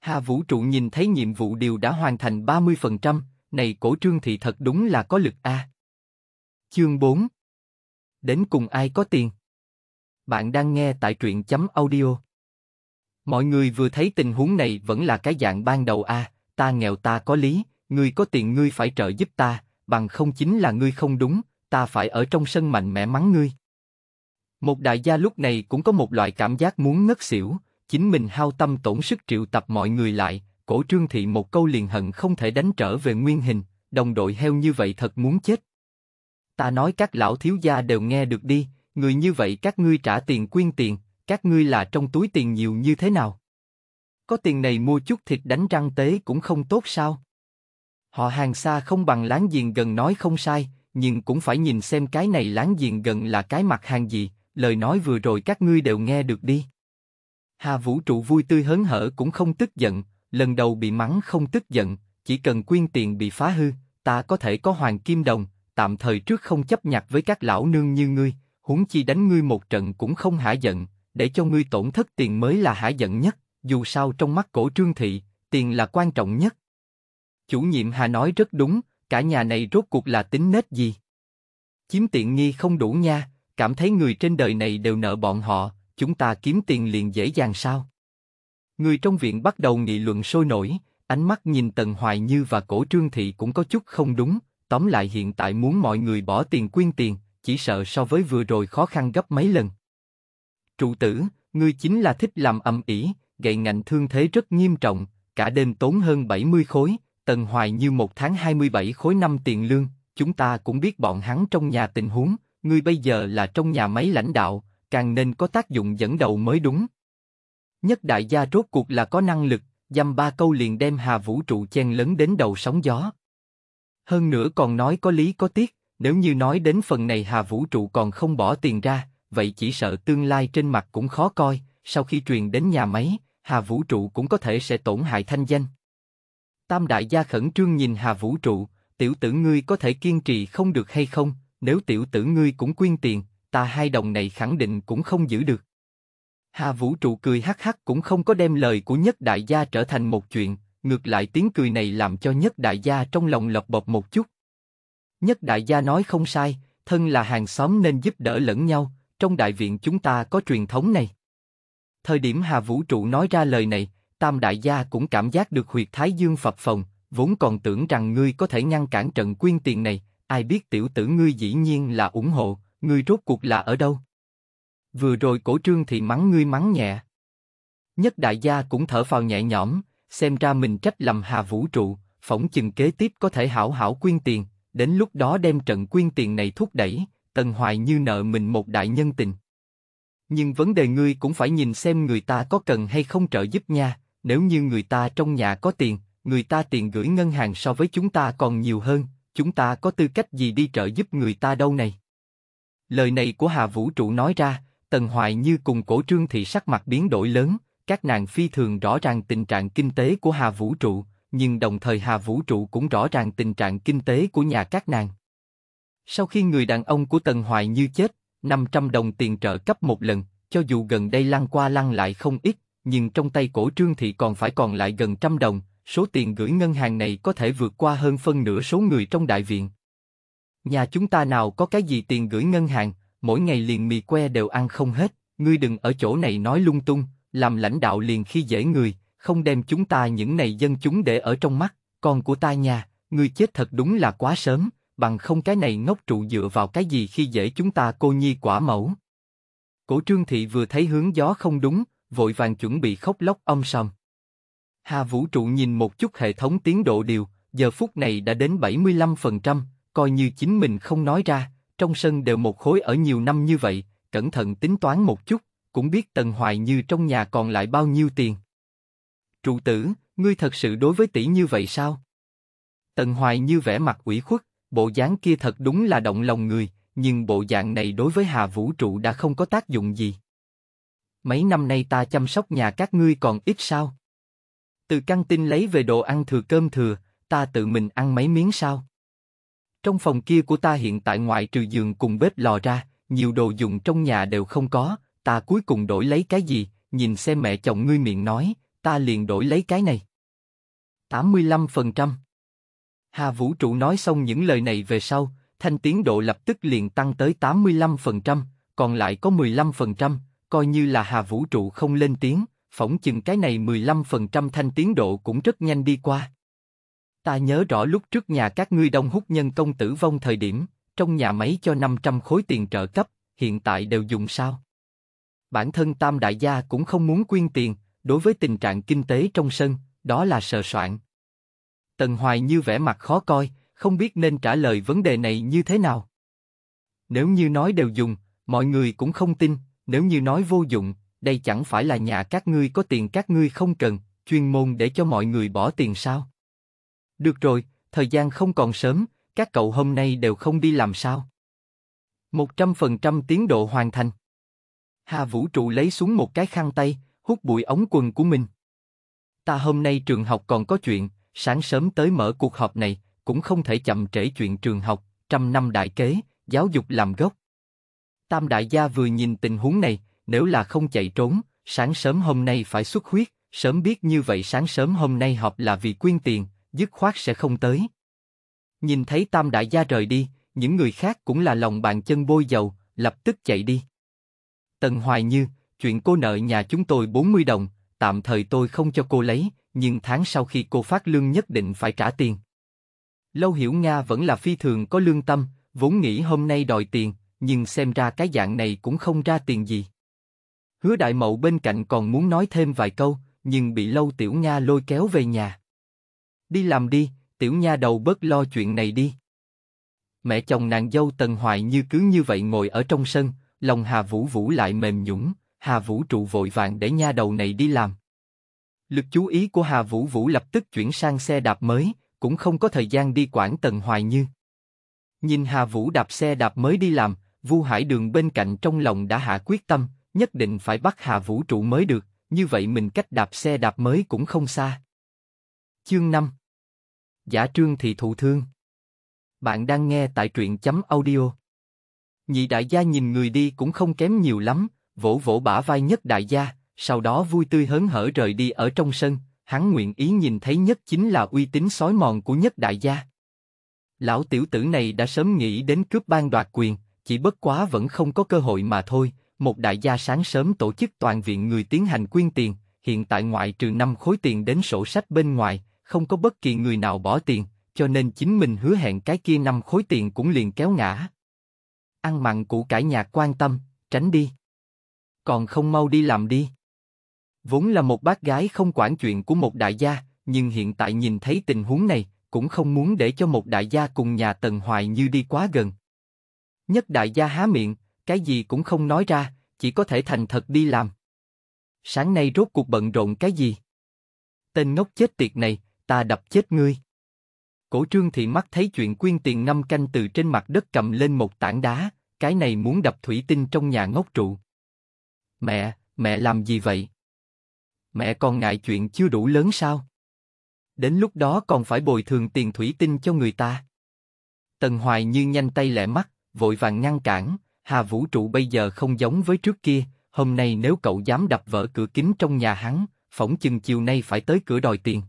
Hà Vũ trụ nhìn thấy nhiệm vụ đều đã hoàn thành 30%, này cổ trương thì thật đúng là có lực a. Chương 4 Đến cùng ai có tiền? Bạn đang nghe tại truyện chấm audio. Mọi người vừa thấy tình huống này vẫn là cái dạng ban đầu a, ta nghèo ta có lý, ngươi có tiền ngươi phải trợ giúp ta, bằng không chính là ngươi không đúng, ta phải ở trong sân mạnh mẽ mắng ngươi. Một đại gia lúc này cũng có một loại cảm giác muốn ngất xỉu, chính mình hao tâm tổn sức triệu tập mọi người lại, cổ trương thị một câu liền hận không thể đánh trở về nguyên hình, đồng đội heo như vậy thật muốn chết. Ta nói các lão thiếu gia đều nghe được đi, người như vậy các ngươi trả tiền quyên tiền, các ngươi là trong túi tiền nhiều như thế nào? Có tiền này mua chút thịt đánh răng tế cũng không tốt sao? Họ hàng xa không bằng láng giềng gần nói không sai, nhưng cũng phải nhìn xem cái này láng giềng gần là cái mặt hàng gì, lời nói vừa rồi các ngươi đều nghe được đi. Hà Vũ trụ vui tươi hớn hở cũng không tức giận, lần đầu bị mắng không tức giận, chỉ cần quyên tiền bị phá hư, ta có thể có hoàng kim đồng, tạm thời trước không chấp nhặt với các lão nương như ngươi, huống chi đánh ngươi một trận cũng không hả giận, để cho ngươi tổn thất tiền mới là hả giận nhất, dù sao trong mắt cổ trương thị, tiền là quan trọng nhất. Chủ nhiệm Hà nói rất đúng, cả nhà này rốt cuộc là tính nết gì? Chiếm tiện nghi không đủ nha, cảm thấy người trên đời này đều nợ bọn họ, chúng ta kiếm tiền liền dễ dàng sao? Người trong viện bắt đầu nghị luận sôi nổi, ánh mắt nhìn Tần Hoài Như và cổ trương thị cũng có chút không đúng, tóm lại hiện tại muốn mọi người bỏ tiền quyên tiền, chỉ sợ so với vừa rồi khó khăn gấp mấy lần. Trụ tử, ngươi chính là thích làm âm ỉ, gậy ngạnh thương thế rất nghiêm trọng, cả đêm tốn hơn 70 khối, Tần Hoài Như một tháng 27 khối năm tiền lương, chúng ta cũng biết bọn hắn trong nhà tình huống, ngươi bây giờ là trong nhà máy lãnh đạo, càng nên có tác dụng dẫn đầu mới đúng. Nhất đại gia rốt cuộc là có năng lực, dăm ba câu liền đem hà vũ trụ chen lớn đến đầu sóng gió. Hơn nữa còn nói có lý có tiết, nếu như nói đến phần này hà vũ trụ còn không bỏ tiền ra, vậy chỉ sợ tương lai trên mặt cũng khó coi, sau khi truyền đến nhà máy, hà vũ trụ cũng có thể sẽ tổn hại thanh danh. Tam đại gia khẩn trương nhìn hà vũ trụ, tiểu tử ngươi có thể kiên trì không được hay không, nếu tiểu tử ngươi cũng quyên tiền, ta hai đồng này khẳng định cũng không giữ được. Hà Vũ trụ cười hắc hắc cũng không có đem lời của nhất đại gia trở thành một chuyện, ngược lại tiếng cười này làm cho nhất đại gia trong lòng lọc bọc một chút. Nhất đại gia nói không sai, thân là hàng xóm nên giúp đỡ lẫn nhau, trong đại viện chúng ta có truyền thống này. Thời điểm Hà Vũ trụ nói ra lời này, Tam đại gia cũng cảm giác được huyệt thái dương phập phồng, vốn còn tưởng rằng ngươi có thể ngăn cản trận quyên tiền này, ai biết tiểu tử ngươi dĩ nhiên là ủng hộ, ngươi rốt cuộc là ở đâu? Vừa rồi cổ trương thì mắng ngươi mắng nhẹ. Nhất đại gia cũng thở phào nhẹ nhõm, xem ra mình trách lầm hà vũ trụ, phỏng chừng kế tiếp có thể hảo hảo quyên tiền, đến lúc đó đem trận quyên tiền này thúc đẩy, tần hoài như nợ mình một đại nhân tình. Nhưng vấn đề ngươi cũng phải nhìn xem người ta có cần hay không trợ giúp nha, nếu như người ta trong nhà có tiền, người ta tiền gửi ngân hàng so với chúng ta còn nhiều hơn, chúng ta có tư cách gì đi trợ giúp người ta đâu này? Lời này của Hà Vũ Trụ nói ra, Tần Hoài Như cùng cổ trương thị sắc mặt biến đổi lớn, các nàng phi thường rõ ràng tình trạng kinh tế của Hà Vũ Trụ, nhưng đồng thời Hà Vũ Trụ cũng rõ ràng tình trạng kinh tế của nhà các nàng. Sau khi người đàn ông của Tần Hoài Như chết, 500 đồng tiền trợ cấp một lần, cho dù gần đây lăn qua lăn lại không ít, nhưng trong tay cổ trương thị còn phải còn lại gần trăm đồng, số tiền gửi ngân hàng này có thể vượt qua hơn phân nửa số người trong đại viện. Nhà chúng ta nào có cái gì tiền gửi ngân hàng, mỗi ngày liền mì que đều ăn không hết, ngươi đừng ở chỗ này nói lung tung, làm lãnh đạo liền khi dễ người, không đem chúng ta những này dân chúng để ở trong mắt, con của ta nhà, ngươi chết thật đúng là quá sớm, bằng không cái này ngốc trụ dựa vào cái gì khi dễ chúng ta cô nhi quả mẫu. Cổ trương thị vừa thấy hướng gió không đúng, vội vàng chuẩn bị khóc lóc ông sầm. Hà vũ trụ nhìn một chút hệ thống tiến độ điều, giờ phút này đã đến 75%, coi như chính mình không nói ra, trong sân đều một khối ở nhiều năm như vậy, cẩn thận tính toán một chút, cũng biết Tần Hoài Như trong nhà còn lại bao nhiêu tiền. Trụ tử, ngươi thật sự đối với tỷ như vậy sao? Tần Hoài Như vẻ mặt ủy khuất, bộ dáng kia thật đúng là động lòng người, nhưng bộ dạng này đối với Hà Vũ Trụ đã không có tác dụng gì. Mấy năm nay ta chăm sóc nhà các ngươi còn ít sao? Từ căng tin lấy về đồ ăn thừa cơm thừa, ta tự mình ăn mấy miếng sao? Trong phòng kia của ta hiện tại ngoại trừ giường cùng bếp lò ra, nhiều đồ dùng trong nhà đều không có, ta cuối cùng đổi lấy cái gì, nhìn xem mẹ chồng ngươi miệng nói, ta liền đổi lấy cái này. 85% Hà Vũ Trụ nói xong những lời này về sau, thanh tiến độ lập tức liền tăng tới 85%, còn lại có 15%, coi như là Hà Vũ Trụ không lên tiếng, phỏng chừng cái này 15% thanh tiến độ cũng rất nhanh đi qua. Ta nhớ rõ lúc trước nhà các ngươi đông hút nhân công tử vong thời điểm, trong nhà máy cho 500 khối tiền trợ cấp, hiện tại đều dùng sao? Bản thân tam đại gia cũng không muốn quyên tiền, đối với tình trạng kinh tế trong sân, đó là sờ soạn. Tần Hoài như vẻ mặt khó coi, không biết nên trả lời vấn đề này như thế nào. Nếu như nói đều dùng, mọi người cũng không tin, nếu như nói vô dụng, đây chẳng phải là nhà các ngươi có tiền các ngươi không cần, chuyên môn để cho mọi người bỏ tiền sao? Được rồi, thời gian không còn sớm, các cậu hôm nay đều không đi làm sao? 100% tiến độ hoàn thành. Hà Vũ Trụ lấy xuống một cái khăn tay, hút bụi ống quần của mình. Ta hôm nay trường học còn có chuyện, sáng sớm tới mở cuộc họp này, cũng không thể chậm trễ chuyện trường học, trăm năm đại kế, giáo dục làm gốc. Tam đại gia vừa nhìn tình huống này, nếu là không chạy trốn, sáng sớm hôm nay phải xuất huyết, sớm biết như vậy sáng sớm hôm nay họp là vì quyên tiền, dứt khoát sẽ không tới. Nhìn thấy Tam Đại Gia rời đi, những người khác cũng là lòng bàn chân bôi dầu, lập tức chạy đi. Tần Hoài Như, chuyện cô nợ nhà chúng tôi 40 đồng, tạm thời tôi không cho cô lấy, nhưng tháng sau khi cô phát lương nhất định phải trả tiền. Lâu Hiểu Nga vẫn là phi thường có lương tâm, vốn nghĩ hôm nay đòi tiền, nhưng xem ra cái dạng này cũng không ra tiền gì. Hứa Đại Mậu bên cạnh còn muốn nói thêm vài câu, nhưng bị Lâu Tiểu Nga lôi kéo về nhà đi làm đi, tiểu nha đầu bớt lo chuyện này đi. Mẹ chồng nàng dâu Tần Hoài như cứ như vậy ngồi ở trong sân, lòng Hà Vũ Vũ lại mềm nhũng, Hà Vũ trụ vội vàng để nha đầu này đi làm. Lực chú ý của Hà Vũ Vũ lập tức chuyển sang xe đạp mới, cũng không có thời gian đi quản Tần Hoài Như. Nhìn Hà Vũ đạp xe đạp mới đi làm, Vu Hải Đường bên cạnh trong lòng đã hạ quyết tâm, nhất định phải bắt Hà Vũ trụ mới được, như vậy mình cách đạp xe đạp mới cũng không xa. Chương 5 Giả trương thì thụ thương Bạn đang nghe tại truyện chấm audio Nhị đại gia nhìn người đi cũng không kém nhiều lắm, vỗ vỗ bả vai nhất đại gia, sau đó vui tươi hớn hở rời đi ở trong sân, hắn nguyện ý nhìn thấy nhất chính là uy tín sói mòn của nhất đại gia. Lão tiểu tử này đã sớm nghĩ đến cướp ban đoạt quyền, chỉ bất quá vẫn không có cơ hội mà thôi, một đại gia sáng sớm tổ chức toàn viện người tiến hành quyên tiền, hiện tại ngoại trừ năm khối tiền đến sổ sách bên ngoài, không có bất kỳ người nào bỏ tiền, cho nên chính mình hứa hẹn cái kia năm khối tiền cũng liền kéo ngã. Ăn mặn củ cải nhà quan tâm, tránh đi. Còn không mau đi làm đi. Vốn là một bác gái không quản chuyện của một đại gia, nhưng hiện tại nhìn thấy tình huống này, cũng không muốn để cho một đại gia cùng nhà Tần Hoài Như đi quá gần. Nhất đại gia há miệng, cái gì cũng không nói ra, chỉ có thể thành thật đi làm. Sáng nay rốt cuộc bận rộn cái gì? Tên ngốc chết tiệt này, ta đập chết ngươi. Cổ trương thì mắt thấy chuyện quyên tiền ngâm canh từ trên mặt đất cầm lên một tảng đá, cái này muốn đập thủy tinh trong nhà ngốc trụ. Mẹ, mẹ làm gì vậy? Mẹ còn ngại chuyện chưa đủ lớn sao? Đến lúc đó còn phải bồi thường tiền thủy tinh cho người ta. Tần Hoài như nhanh tay lẹ mắt, vội vàng ngăn cản, Hà Vũ trụ bây giờ không giống với trước kia, hôm nay nếu cậu dám đập vỡ cửa kính trong nhà hắn, phỏng chừng chiều nay phải tới cửa đòi tiền.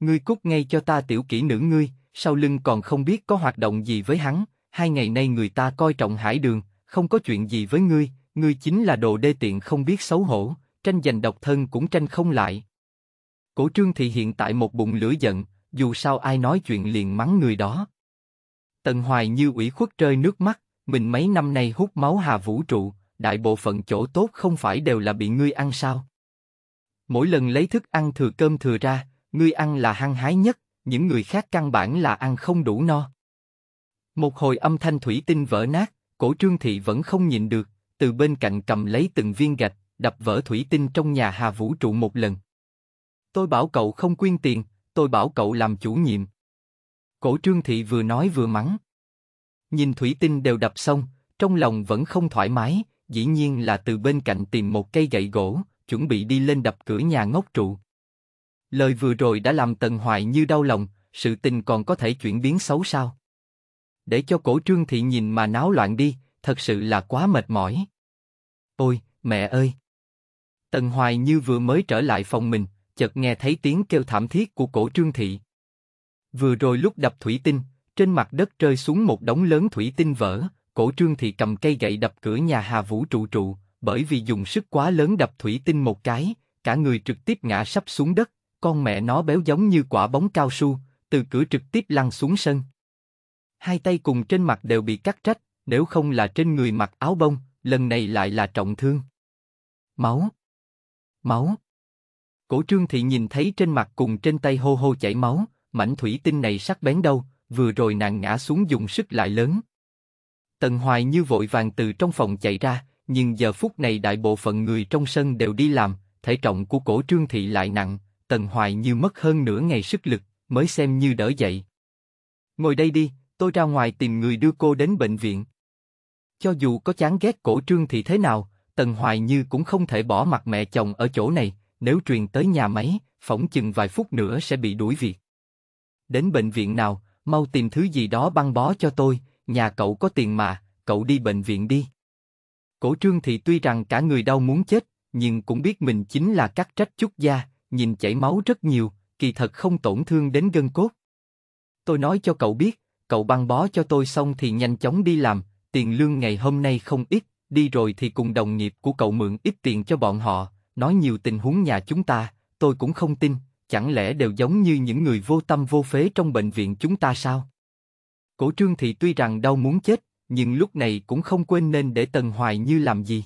Ngươi cút ngay cho ta tiểu kỹ nữ ngươi, sau lưng còn không biết có hoạt động gì với hắn, hai ngày nay người ta coi trọng hải đường, không có chuyện gì với ngươi, ngươi chính là đồ đê tiện không biết xấu hổ, tranh giành độc thân cũng tranh không lại. Cổ trương thì hiện tại một bụng lửa giận, dù sao ai nói chuyện liền mắng người đó. Tần Hoài như ủy khuất rơi nước mắt, mình mấy năm nay hút máu hà vũ trụ, đại bộ phận chỗ tốt không phải đều là bị ngươi ăn sao? Mỗi lần lấy thức ăn thừa cơm thừa ra, Ngươi ăn là hăng hái nhất, những người khác căn bản là ăn không đủ no. Một hồi âm thanh thủy tinh vỡ nát, cổ trương thị vẫn không nhìn được, từ bên cạnh cầm lấy từng viên gạch, đập vỡ thủy tinh trong nhà Hà Vũ trụ một lần. Tôi bảo cậu không quyên tiền, tôi bảo cậu làm chủ nhiệm. Cổ trương thị vừa nói vừa mắng. Nhìn thủy tinh đều đập xong, trong lòng vẫn không thoải mái, dĩ nhiên là từ bên cạnh tìm một cây gậy gỗ, chuẩn bị đi lên đập cửa nhà ngốc trụ. Lời vừa rồi đã làm Tần Hoài như đau lòng, sự tình còn có thể chuyển biến xấu sao? Để cho cổ trương thị nhìn mà náo loạn đi, thật sự là quá mệt mỏi. Ôi, mẹ ơi! Tần Hoài như vừa mới trở lại phòng mình, chợt nghe thấy tiếng kêu thảm thiết của cổ trương thị. Vừa rồi lúc đập thủy tinh, trên mặt đất rơi xuống một đống lớn thủy tinh vỡ, cổ trương thị cầm cây gậy đập cửa nhà Hà Vũ trụ trụ, bởi vì dùng sức quá lớn đập thủy tinh một cái, cả người trực tiếp ngã sắp xuống đất con mẹ nó béo giống như quả bóng cao su, từ cửa trực tiếp lăn xuống sân. Hai tay cùng trên mặt đều bị cắt rách, nếu không là trên người mặc áo bông, lần này lại là trọng thương. Máu! Máu! Cổ trương thị nhìn thấy trên mặt cùng trên tay hô hô chảy máu, mảnh thủy tinh này sắc bén đâu, vừa rồi nàng ngã xuống dùng sức lại lớn. Tần Hoài như vội vàng từ trong phòng chạy ra, nhưng giờ phút này đại bộ phận người trong sân đều đi làm, thể trọng của cổ trương thị lại nặng, Tần Hoài như mất hơn nửa ngày sức lực, mới xem như đỡ dậy. Ngồi đây đi, tôi ra ngoài tìm người đưa cô đến bệnh viện. Cho dù có chán ghét cổ trương thì thế nào, Tần Hoài Như cũng không thể bỏ mặt mẹ chồng ở chỗ này, nếu truyền tới nhà máy, phỏng chừng vài phút nữa sẽ bị đuổi việc. Đến bệnh viện nào, mau tìm thứ gì đó băng bó cho tôi, nhà cậu có tiền mà, cậu đi bệnh viện đi. Cổ trương thì tuy rằng cả người đau muốn chết, nhưng cũng biết mình chính là cắt trách chút da, nhìn chảy máu rất nhiều, kỳ thật không tổn thương đến gân cốt. Tôi nói cho cậu biết, cậu băng bó cho tôi xong thì nhanh chóng đi làm, tiền lương ngày hôm nay không ít, đi rồi thì cùng đồng nghiệp của cậu mượn ít tiền cho bọn họ, nói nhiều tình huống nhà chúng ta, tôi cũng không tin, chẳng lẽ đều giống như những người vô tâm vô phế trong bệnh viện chúng ta sao? Cổ trương thì tuy rằng đau muốn chết, nhưng lúc này cũng không quên nên để Tần Hoài Như làm gì.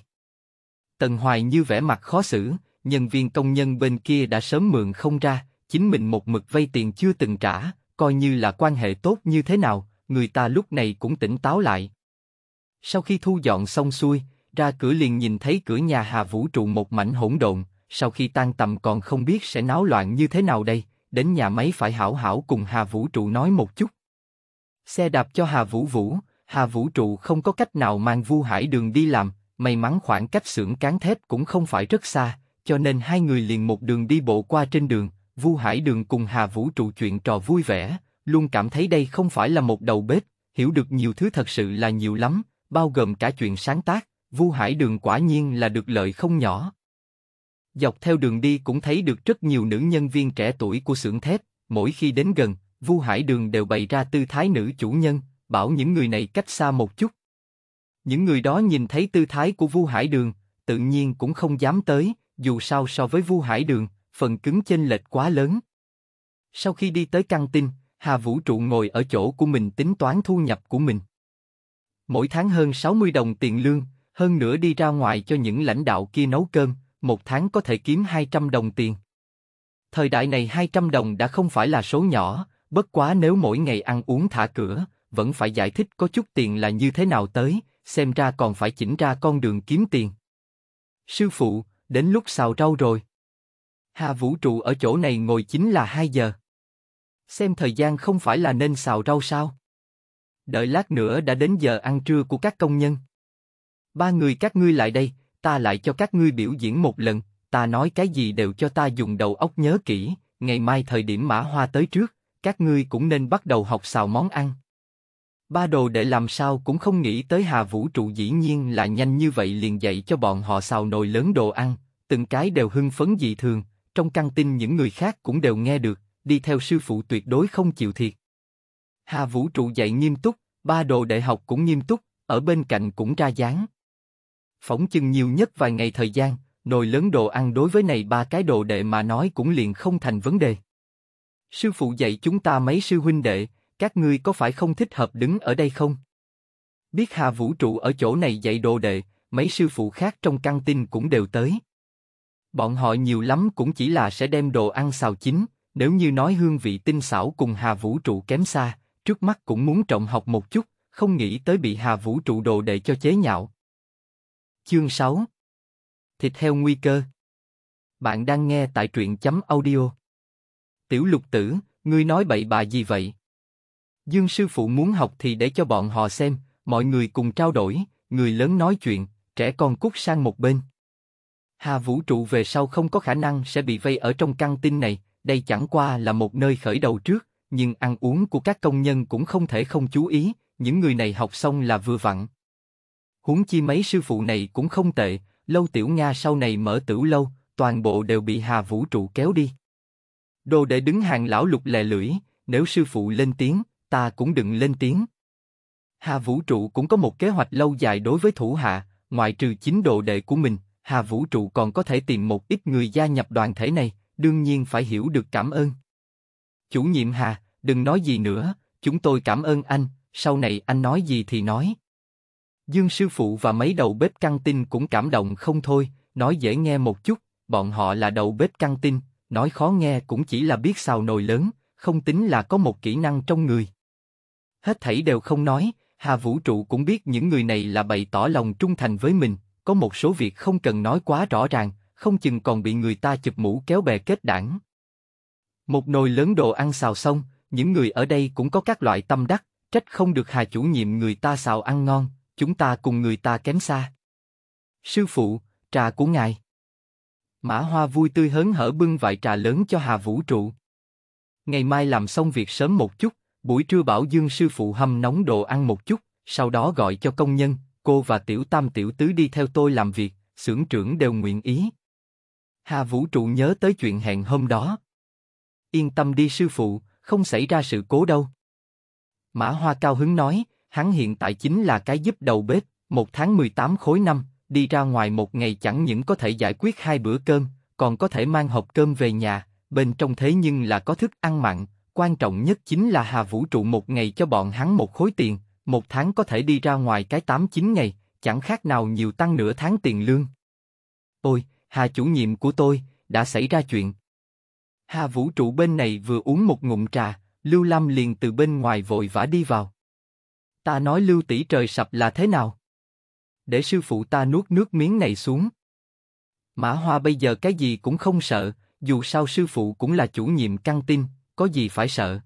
Tần Hoài Như vẻ mặt khó xử, nhân viên công nhân bên kia đã sớm mượn không ra, chính mình một mực vay tiền chưa từng trả, coi như là quan hệ tốt như thế nào, người ta lúc này cũng tỉnh táo lại. Sau khi thu dọn xong xuôi, ra cửa liền nhìn thấy cửa nhà Hà Vũ trụ một mảnh hỗn độn, sau khi tan tầm còn không biết sẽ náo loạn như thế nào đây, đến nhà máy phải hảo hảo cùng Hà Vũ trụ nói một chút. Xe đạp cho Hà Vũ Vũ, Hà Vũ trụ không có cách nào mang Vu Hải Đường đi làm, may mắn khoảng cách xưởng cán thép cũng không phải rất xa, cho nên hai người liền một đường đi bộ qua trên đường, Vu Hải Đường cùng Hà Vũ trụ chuyện trò vui vẻ, luôn cảm thấy đây không phải là một đầu bếp, hiểu được nhiều thứ thật sự là nhiều lắm, bao gồm cả chuyện sáng tác, Vu Hải Đường quả nhiên là được lợi không nhỏ. Dọc theo đường đi cũng thấy được rất nhiều nữ nhân viên trẻ tuổi của xưởng thép, mỗi khi đến gần, Vu Hải Đường đều bày ra tư thái nữ chủ nhân, bảo những người này cách xa một chút. Những người đó nhìn thấy tư thái của Vu Hải Đường, tự nhiên cũng không dám tới, dù sao so với Vu Hải Đường, phần cứng chênh lệch quá lớn. Sau khi đi tới căn tin, Hà Vũ Trụ ngồi ở chỗ của mình tính toán thu nhập của mình. Mỗi tháng hơn 60 đồng tiền lương, hơn nữa đi ra ngoài cho những lãnh đạo kia nấu cơm, một tháng có thể kiếm 200 đồng tiền. Thời đại này 200 đồng đã không phải là số nhỏ, bất quá nếu mỗi ngày ăn uống thả cửa, vẫn phải giải thích có chút tiền là như thế nào tới, xem ra còn phải chỉnh ra con đường kiếm tiền. Sư phụ, đến lúc xào rau rồi. Hà vũ trụ ở chỗ này ngồi chính là 2 giờ. Xem thời gian không phải là nên xào rau sao? Đợi lát nữa đã đến giờ ăn trưa của các công nhân. Ba người các ngươi lại đây, ta lại cho các ngươi biểu diễn một lần, ta nói cái gì đều cho ta dùng đầu óc nhớ kỹ, ngày mai thời điểm mã hoa tới trước, các ngươi cũng nên bắt đầu học xào món ăn. Ba đồ để làm sao cũng không nghĩ tới Hà Vũ trụ dĩ nhiên là nhanh như vậy liền dạy cho bọn họ xào nồi lớn đồ ăn, từng cái đều hưng phấn dị thường, trong căng tin những người khác cũng đều nghe được, đi theo sư phụ tuyệt đối không chịu thiệt. Hà Vũ trụ dạy nghiêm túc, ba đồ đại học cũng nghiêm túc, ở bên cạnh cũng ra dáng. Phỏng chừng nhiều nhất vài ngày thời gian, nồi lớn đồ ăn đối với này ba cái đồ đệ mà nói cũng liền không thành vấn đề. Sư phụ dạy chúng ta mấy sư huynh đệ, các ngươi có phải không thích hợp đứng ở đây không? Biết Hà Vũ trụ ở chỗ này dạy đồ đệ, mấy sư phụ khác trong căn tin cũng đều tới. Bọn họ nhiều lắm cũng chỉ là sẽ đem đồ ăn xào chín, nếu như nói hương vị tinh xảo cùng Hà Vũ trụ kém xa, trước mắt cũng muốn trọng học một chút, không nghĩ tới bị Hà Vũ trụ đồ đệ cho chế nhạo. Chương 6 Thịt heo nguy cơ Bạn đang nghe tại truyện chấm audio. Tiểu lục tử, ngươi nói bậy bà gì vậy? Dương sư phụ muốn học thì để cho bọn họ xem, mọi người cùng trao đổi, người lớn nói chuyện, trẻ con cút sang một bên. Hà vũ trụ về sau không có khả năng sẽ bị vây ở trong căn tin này, đây chẳng qua là một nơi khởi đầu trước, nhưng ăn uống của các công nhân cũng không thể không chú ý, những người này học xong là vừa vặn. Huống chi mấy sư phụ này cũng không tệ, lâu tiểu Nga sau này mở tiểu lâu, toàn bộ đều bị Hà Vũ Trụ kéo đi. Đồ để đứng hàng lão lục lè lưỡi, nếu sư phụ lên tiếng, ta cũng đừng lên tiếng. Hà Vũ Trụ cũng có một kế hoạch lâu dài đối với thủ hạ, ngoại trừ chính độ đệ của mình, Hà Vũ Trụ còn có thể tìm một ít người gia nhập đoàn thể này, đương nhiên phải hiểu được cảm ơn. Chủ nhiệm Hà, đừng nói gì nữa, chúng tôi cảm ơn anh, sau này anh nói gì thì nói. Dương sư phụ và mấy đầu bếp căng tin cũng cảm động không thôi, nói dễ nghe một chút, bọn họ là đầu bếp căng tin, nói khó nghe cũng chỉ là biết xào nồi lớn, không tính là có một kỹ năng trong người hết thảy đều không nói, Hà Vũ Trụ cũng biết những người này là bày tỏ lòng trung thành với mình, có một số việc không cần nói quá rõ ràng, không chừng còn bị người ta chụp mũ kéo bè kết đảng. Một nồi lớn đồ ăn xào xong, những người ở đây cũng có các loại tâm đắc, trách không được Hà chủ nhiệm người ta xào ăn ngon, chúng ta cùng người ta kém xa. Sư phụ, trà của ngài. Mã Hoa vui tươi hớn hở bưng vài trà lớn cho Hà Vũ Trụ. Ngày mai làm xong việc sớm một chút, Buổi trưa bảo Dương sư phụ hâm nóng đồ ăn một chút, sau đó gọi cho công nhân, cô và tiểu tam tiểu tứ đi theo tôi làm việc, xưởng trưởng đều nguyện ý. Hà Vũ trụ nhớ tới chuyện hẹn hôm đó. Yên tâm đi sư phụ, không xảy ra sự cố đâu. Mã Hoa cao hứng nói, hắn hiện tại chính là cái giúp đầu bếp, một tháng 18 khối năm, đi ra ngoài một ngày chẳng những có thể giải quyết hai bữa cơm, còn có thể mang hộp cơm về nhà, bên trong thế nhưng là có thức ăn mặn, quan trọng nhất chính là Hà Vũ trụ một ngày cho bọn hắn một khối tiền, một tháng có thể đi ra ngoài cái 8-9 ngày, chẳng khác nào nhiều tăng nửa tháng tiền lương. Ôi, Hà chủ nhiệm của tôi, đã xảy ra chuyện. Hà Vũ trụ bên này vừa uống một ngụm trà, Lưu lâm liền từ bên ngoài vội vã đi vào. Ta nói Lưu tỷ trời sập là thế nào? Để sư phụ ta nuốt nước miếng này xuống. Mã Hoa bây giờ cái gì cũng không sợ, dù sao sư phụ cũng là chủ nhiệm căng tin, có gì phải sợ.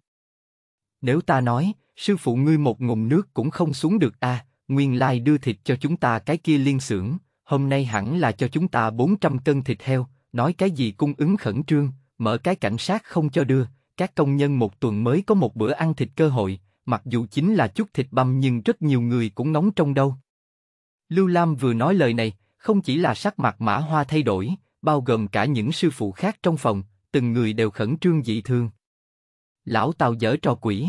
Nếu ta nói, sư phụ ngươi một ngụm nước cũng không xuống được a, nguyên lai đưa thịt cho chúng ta cái kia liên sưởng hôm nay hẳn là cho chúng ta 400 cân thịt heo, nói cái gì cung ứng khẩn trương, mở cái cảnh sát không cho đưa, các công nhân một tuần mới có một bữa ăn thịt cơ hội, mặc dù chính là chút thịt băm nhưng rất nhiều người cũng nóng trong đâu. Lưu Lam vừa nói lời này, không chỉ là sắc mặt mã hoa thay đổi, bao gồm cả những sư phụ khác trong phòng, từng người đều khẩn trương dị thương. Lão Tào dở trò quỷ.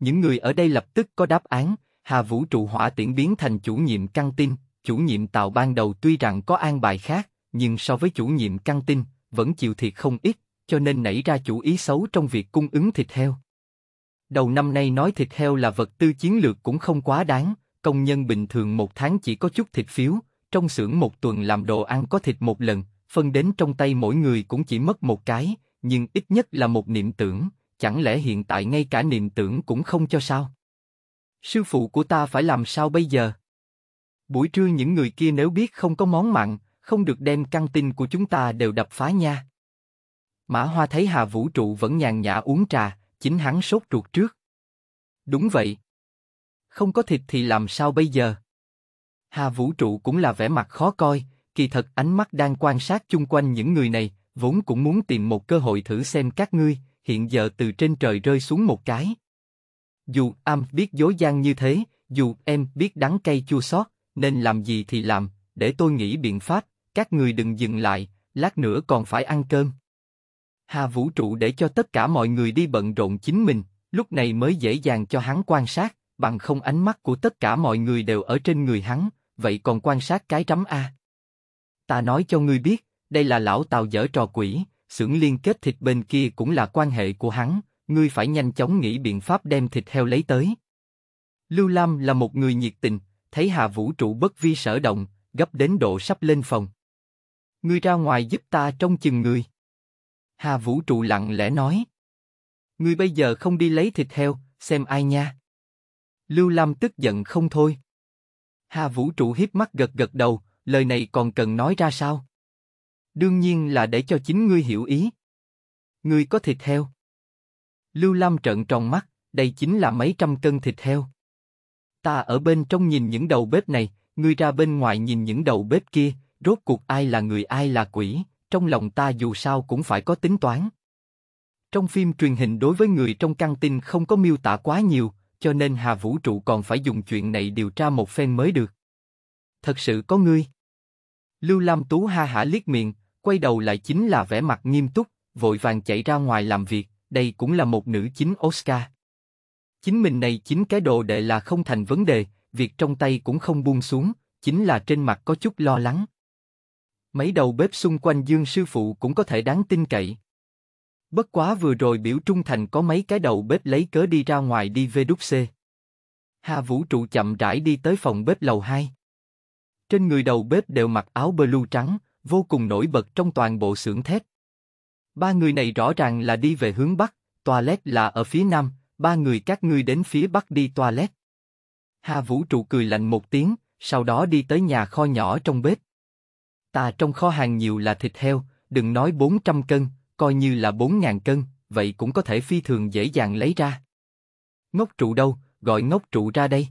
Những người ở đây lập tức có đáp án, Hà Vũ trụ hỏa tiễn biến thành chủ nhiệm căng tin, chủ nhiệm Tào ban đầu tuy rằng có an bài khác, nhưng so với chủ nhiệm căng tin, vẫn chịu thiệt không ít, cho nên nảy ra chủ ý xấu trong việc cung ứng thịt heo. Đầu năm nay nói thịt heo là vật tư chiến lược cũng không quá đáng, công nhân bình thường một tháng chỉ có chút thịt phiếu, trong xưởng một tuần làm đồ ăn có thịt một lần, phân đến trong tay mỗi người cũng chỉ mất một cái, nhưng ít nhất là một niệm tưởng, chẳng lẽ hiện tại ngay cả niệm tưởng cũng không cho sao? Sư phụ của ta phải làm sao bây giờ? Buổi trưa những người kia nếu biết không có món mặn, không được đem căng tin của chúng ta đều đập phá nha. Mã Hoa thấy Hà Vũ Trụ vẫn nhàn nhã uống trà, chính hắn sốt ruột trước. Đúng vậy. Không có thịt thì làm sao bây giờ? Hà Vũ Trụ cũng là vẻ mặt khó coi, kỳ thật ánh mắt đang quan sát chung quanh những người này, vốn cũng muốn tìm một cơ hội thử xem các ngươi, hiện giờ từ trên trời rơi xuống một cái. Dù am biết dối gian như thế, dù em biết đắng cay chua xót, nên làm gì thì làm, để tôi nghĩ biện pháp, các người đừng dừng lại, lát nữa còn phải ăn cơm. Hà vũ trụ để cho tất cả mọi người đi bận rộn chính mình, lúc này mới dễ dàng cho hắn quan sát, bằng không ánh mắt của tất cả mọi người đều ở trên người hắn, vậy còn quan sát cái rắm a. Ta nói cho ngươi biết, đây là lão tàu dở trò quỷ, xưởng liên kết thịt bên kia cũng là quan hệ của hắn, ngươi phải nhanh chóng nghĩ biện pháp đem thịt heo lấy tới. Lưu Lam là một người nhiệt tình, thấy Hà Vũ trụ bất vi sở động, gấp đến độ sắp lên phòng. Ngươi ra ngoài giúp ta trông chừng người. Hà Vũ trụ lặng lẽ nói. Ngươi bây giờ không đi lấy thịt heo, xem ai nha. Lưu Lam tức giận không thôi. Hà Vũ trụ hiếp mắt gật gật đầu, lời này còn cần nói ra sao? Đương nhiên là để cho chính ngươi hiểu ý. Ngươi có thịt heo. Lưu Lam trợn tròn mắt, đây chính là mấy trăm cân thịt heo. Ta ở bên trong nhìn những đầu bếp này, ngươi ra bên ngoài nhìn những đầu bếp kia, rốt cuộc ai là người ai là quỷ, trong lòng ta dù sao cũng phải có tính toán. Trong phim truyền hình đối với người trong căng tin không có miêu tả quá nhiều, cho nên Hà Vũ trụ còn phải dùng chuyện này điều tra một phen mới được. Thật sự có ngươi. Lưu Lam Tú ha hả liếc miệng, quay đầu lại chính là vẻ mặt nghiêm túc, vội vàng chạy ra ngoài làm việc, đây cũng là một nữ chính Oscar. Chính mình này chính cái đồ đệ là không thành vấn đề, việc trong tay cũng không buông xuống, chính là trên mặt có chút lo lắng. Mấy đầu bếp xung quanh Dương sư phụ cũng có thể đáng tin cậy. Bất quá vừa rồi biểu trung thành có mấy cái đầu bếp lấy cớ đi ra ngoài đi về đúc xê. Hà vũ trụ chậm rãi đi tới phòng bếp lầu 2. Trên người đầu bếp đều mặc áo blue trắng, vô cùng nổi bật trong toàn bộ xưởng thép. Ba người này rõ ràng là đi về hướng Bắc, toilet là ở phía Nam, ba người các ngươi đến phía Bắc đi toilet. Hà Vũ trụ cười lạnh một tiếng, sau đó đi tới nhà kho nhỏ trong bếp. Ta trong kho hàng nhiều là thịt heo, đừng nói 400 cân, coi như là 4.000 cân, vậy cũng có thể phi thường dễ dàng lấy ra. Ngốc trụ đâu, gọi ngốc trụ ra đây.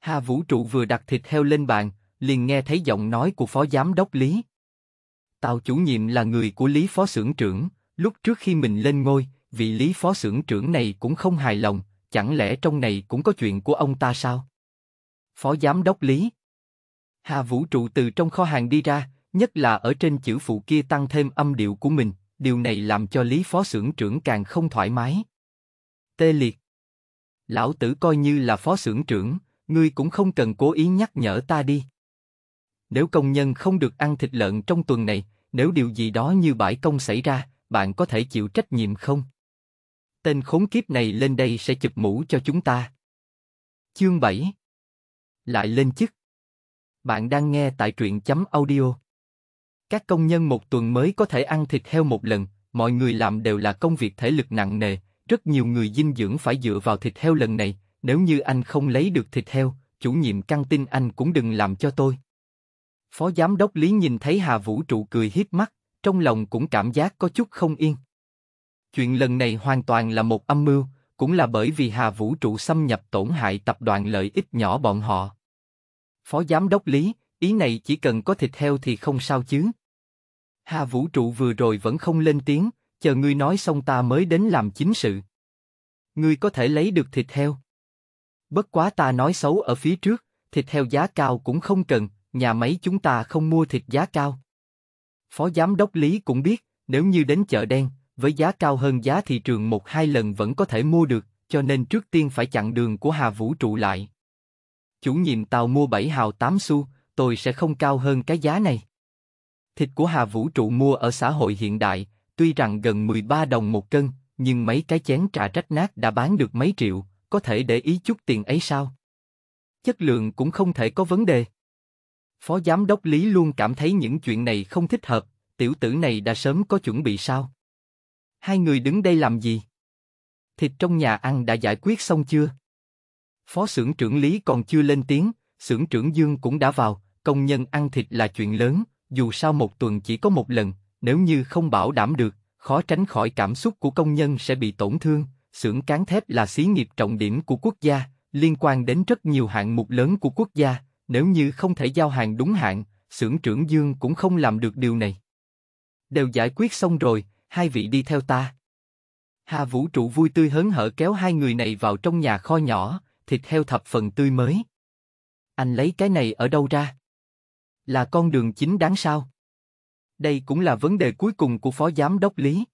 Hà Vũ trụ vừa đặt thịt heo lên bàn, liền nghe thấy giọng nói của phó giám đốc Lý. Tào chủ nhiệm là người của Lý phó xưởng trưởng, lúc trước khi mình lên ngôi, vị Lý phó xưởng trưởng này cũng không hài lòng, chẳng lẽ trong này cũng có chuyện của ông ta sao? Phó giám đốc Lý Hà Vũ trụ từ trong kho hàng đi ra, nhất là ở trên chữ phụ kia tăng thêm âm điệu của mình, điều này làm cho Lý phó xưởng trưởng càng không thoải mái. Tê liệt Lão tử coi như là phó xưởng trưởng, ngươi cũng không cần cố ý nhắc nhở ta đi nếu công nhân không được ăn thịt lợn trong tuần này, nếu điều gì đó như bãi công xảy ra, bạn có thể chịu trách nhiệm không? Tên khốn kiếp này lên đây sẽ chụp mũ cho chúng ta. Chương 7 Lại lên chức Bạn đang nghe tại truyện chấm audio. Các công nhân một tuần mới có thể ăn thịt heo một lần, mọi người làm đều là công việc thể lực nặng nề, rất nhiều người dinh dưỡng phải dựa vào thịt heo lần này, nếu như anh không lấy được thịt heo, chủ nhiệm căng tin anh cũng đừng làm cho tôi. Phó giám đốc Lý nhìn thấy Hà Vũ trụ cười hiếp mắt, trong lòng cũng cảm giác có chút không yên. Chuyện lần này hoàn toàn là một âm mưu, cũng là bởi vì Hà Vũ trụ xâm nhập tổn hại tập đoàn lợi ích nhỏ bọn họ. Phó giám đốc Lý, ý này chỉ cần có thịt heo thì không sao chứ. Hà Vũ trụ vừa rồi vẫn không lên tiếng, chờ ngươi nói xong ta mới đến làm chính sự. Ngươi có thể lấy được thịt heo. Bất quá ta nói xấu ở phía trước, thịt heo giá cao cũng không cần, nhà máy chúng ta không mua thịt giá cao. Phó giám đốc Lý cũng biết, nếu như đến chợ đen, với giá cao hơn giá thị trường một hai lần vẫn có thể mua được, cho nên trước tiên phải chặn đường của Hà Vũ trụ lại. Chủ nhiệm tàu mua 7 hào 8 xu, tôi sẽ không cao hơn cái giá này. Thịt của Hà Vũ trụ mua ở xã hội hiện đại, tuy rằng gần 13 đồng một cân, nhưng mấy cái chén trà rách nát đã bán được mấy triệu, có thể để ý chút tiền ấy sao? Chất lượng cũng không thể có vấn đề. Phó giám đốc Lý luôn cảm thấy những chuyện này không thích hợp, tiểu tử này đã sớm có chuẩn bị sao? Hai người đứng đây làm gì? Thịt trong nhà ăn đã giải quyết xong chưa? Phó xưởng trưởng Lý còn chưa lên tiếng, xưởng trưởng Dương cũng đã vào, công nhân ăn thịt là chuyện lớn, dù sao một tuần chỉ có một lần, nếu như không bảo đảm được, khó tránh khỏi cảm xúc của công nhân sẽ bị tổn thương. Xưởng cán thép là xí nghiệp trọng điểm của quốc gia, liên quan đến rất nhiều hạng mục lớn của quốc gia, nếu như không thể giao hàng đúng hạn, xưởng trưởng Dương cũng không làm được điều này. Đều giải quyết xong rồi, hai vị đi theo ta. Hà Vũ Trụ vui tươi hớn hở kéo hai người này vào trong nhà kho nhỏ, thịt heo thập phần tươi mới. Anh lấy cái này ở đâu ra? Là con đường chính đáng sao? Đây cũng là vấn đề cuối cùng của phó giám đốc Lý.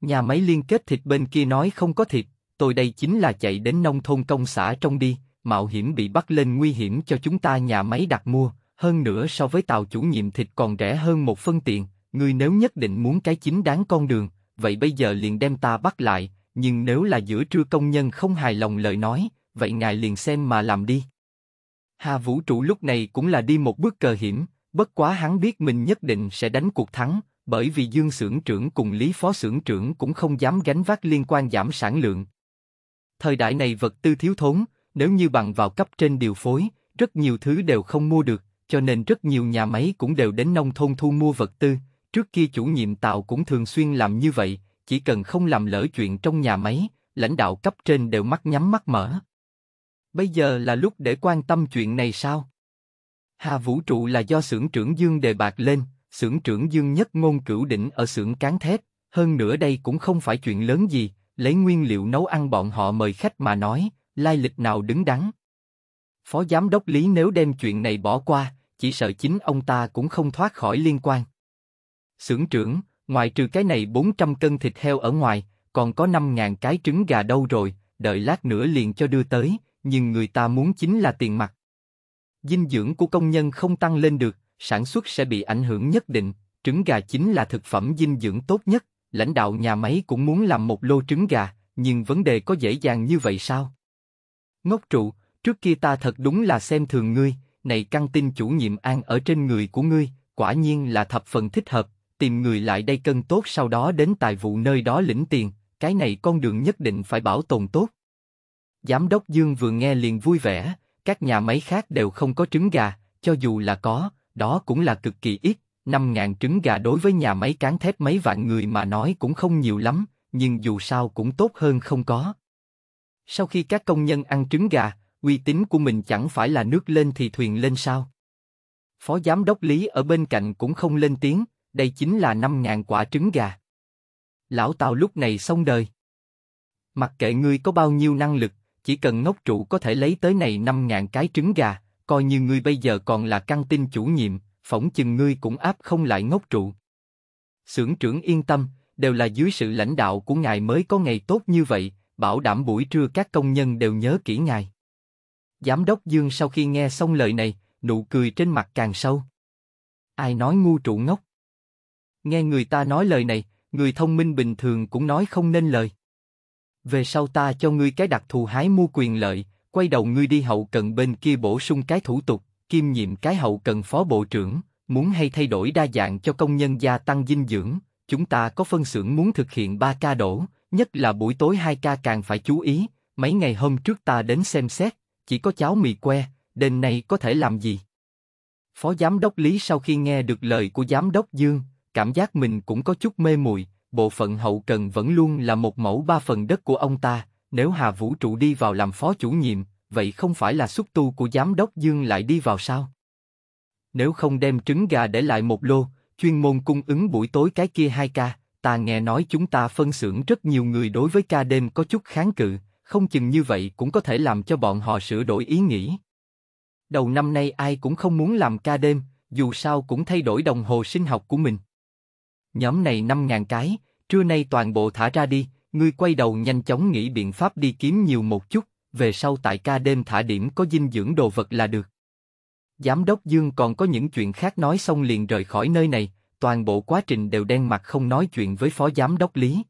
Nhà máy liên kết thịt bên kia nói không có thịt, tôi đây chính là chạy đến nông thôn công xã trong đi, mạo hiểm bị bắt lên nguy hiểm cho chúng ta nhà máy đặt mua, hơn nữa so với tàu chủ nhiệm thịt còn rẻ hơn một phân tiền, ngươi nếu nhất định muốn cái chính đáng con đường, vậy bây giờ liền đem ta bắt lại, nhưng nếu là giữa trưa công nhân không hài lòng lời nói, vậy ngài liền xem mà làm đi. Hà Vũ Trụ lúc này cũng là đi một bước cờ hiểm, bất quá hắn biết mình nhất định sẽ đánh cuộc thắng, bởi vì Dương xưởng trưởng cùng Lý Phó xưởng trưởng cũng không dám gánh vác liên quan giảm sản lượng. Thời đại này vật tư thiếu thốn, nếu như bằng vào cấp trên điều phối, rất nhiều thứ đều không mua được, cho nên rất nhiều nhà máy cũng đều đến nông thôn thu mua vật tư. Trước kia chủ nhiệm tạo cũng thường xuyên làm như vậy, chỉ cần không làm lỡ chuyện trong nhà máy, lãnh đạo cấp trên đều mắt nhắm mắt mở. Bây giờ là lúc để quan tâm chuyện này sao? Hà Vũ trụ là do xưởng trưởng Dương đề bạc lên, xưởng trưởng Dương nhất ngôn cửu đỉnh ở xưởng cán thép, hơn nữa đây cũng không phải chuyện lớn gì, lấy nguyên liệu nấu ăn bọn họ mời khách mà nói, lai lịch nào đứng đắn. Phó giám đốc Lý nếu đem chuyện này bỏ qua, chỉ sợ chính ông ta cũng không thoát khỏi liên quan. Sưởng trưởng, ngoài trừ cái này 400 cân thịt heo ở ngoài, còn có 5.000 cái trứng gà đâu rồi, đợi lát nữa liền cho đưa tới, nhưng người ta muốn chính là tiền mặt. Dinh dưỡng của công nhân không tăng lên được, sản xuất sẽ bị ảnh hưởng nhất định, trứng gà chính là thực phẩm dinh dưỡng tốt nhất, lãnh đạo nhà máy cũng muốn làm một lô trứng gà, nhưng vấn đề có dễ dàng như vậy sao? Ngốc trụ, trước kia ta thật đúng là xem thường ngươi, này căng tin chủ nhiệm an ở trên người của ngươi, quả nhiên là thập phần thích hợp, tìm người lại đây cân tốt sau đó đến tài vụ nơi đó lĩnh tiền, cái này con đường nhất định phải bảo tồn tốt. Giám đốc Dương vừa nghe liền vui vẻ, các nhà máy khác đều không có trứng gà, cho dù là có, đó cũng là cực kỳ ít, 5.000 trứng gà đối với nhà máy cán thép mấy vạn người mà nói cũng không nhiều lắm, nhưng dù sao cũng tốt hơn không có. Sau khi các công nhân ăn trứng gà, uy tín của mình chẳng phải là nước lên thì thuyền lên sao? Phó giám đốc Lý ở bên cạnh cũng không lên tiếng, đây chính là 5.000 quả trứng gà. Lão Tào lúc này xong đời. Mặc kệ ngươi có bao nhiêu năng lực, chỉ cần ngốc trụ có thể lấy tới này 5.000 cái trứng gà, coi như ngươi bây giờ còn là căng tin chủ nhiệm, phỏng chừng ngươi cũng áp không lại ngốc trụ. Sưởng trưởng yên tâm, đều là dưới sự lãnh đạo của ngài mới có ngày tốt như vậy, bảo đảm buổi trưa các công nhân đều nhớ kỹ ngài. Giám đốc Dương sau khi nghe xong lời này, nụ cười trên mặt càng sâu. Ai nói ngu trụ ngốc? Nghe người ta nói lời này, người thông minh bình thường cũng nói không nên lời. Về sau ta cho ngươi cái đặc thù hái mua quyền lợi, quay đầu ngươi đi hậu cần bên kia bổ sung cái thủ tục, kiêm nhiệm cái hậu cần phó bộ trưởng, muốn hay thay đổi đa dạng cho công nhân gia tăng dinh dưỡng, chúng ta có phân xưởng muốn thực hiện 3 ca đổ, nhất là buổi tối hai ca càng phải chú ý, mấy ngày hôm trước ta đến xem xét, chỉ có cháo mì que, đền này có thể làm gì? Phó giám đốc Lý sau khi nghe được lời của giám đốc Dương, cảm giác mình cũng có chút mê muội. Bộ phận hậu cần vẫn luôn là một mẫu ba phần đất của ông ta. Nếu Hà Vũ trụ đi vào làm phó chủ nhiệm, vậy không phải là xuất tu của giám đốc Dương lại đi vào sao? Nếu không đem trứng gà để lại một lô, chuyên môn cung ứng buổi tối cái kia hai ca, ta nghe nói chúng ta phân xưởng rất nhiều người đối với ca đêm có chút kháng cự, không chừng như vậy cũng có thể làm cho bọn họ sửa đổi ý nghĩ. Đầu năm nay ai cũng không muốn làm ca đêm, dù sao cũng thay đổi đồng hồ sinh học của mình. Nhóm này 5.000 cái, trưa nay toàn bộ thả ra đi, ngươi quay đầu nhanh chóng nghĩ biện pháp đi kiếm nhiều một chút, về sau tại ca đêm thả điểm có dinh dưỡng đồ vật là được. Giám đốc Dương còn có những chuyện khác nói xong liền rời khỏi nơi này, toàn bộ quá trình đều đen mặt không nói chuyện với phó giám đốc Lý.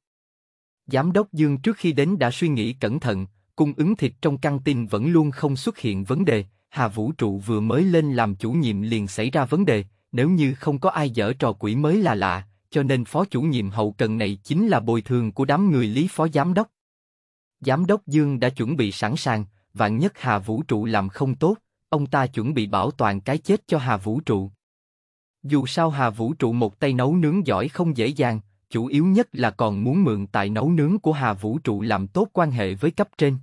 Giám đốc Dương trước khi đến đã suy nghĩ cẩn thận, cung ứng thịt trong căng tin vẫn luôn không xuất hiện vấn đề, Hà Vũ Trụ vừa mới lên làm chủ nhiệm liền xảy ra vấn đề, nếu như không có ai dở trò quỷ mới là lạ, cho nên phó chủ nhiệm hậu cần này chính là bồi thường của đám người Lý phó giám đốc. Giám đốc Dương đã chuẩn bị sẵn sàng, vạn nhất Hà Vũ Trụ làm không tốt, ông ta chuẩn bị bảo toàn cái chết cho Hà Vũ Trụ. Dù sao Hà Vũ trụ một tay nấu nướng giỏi không dễ dàng, chủ yếu nhất là còn muốn mượn tại nấu nướng của Hà Vũ trụ làm tốt quan hệ với cấp trên.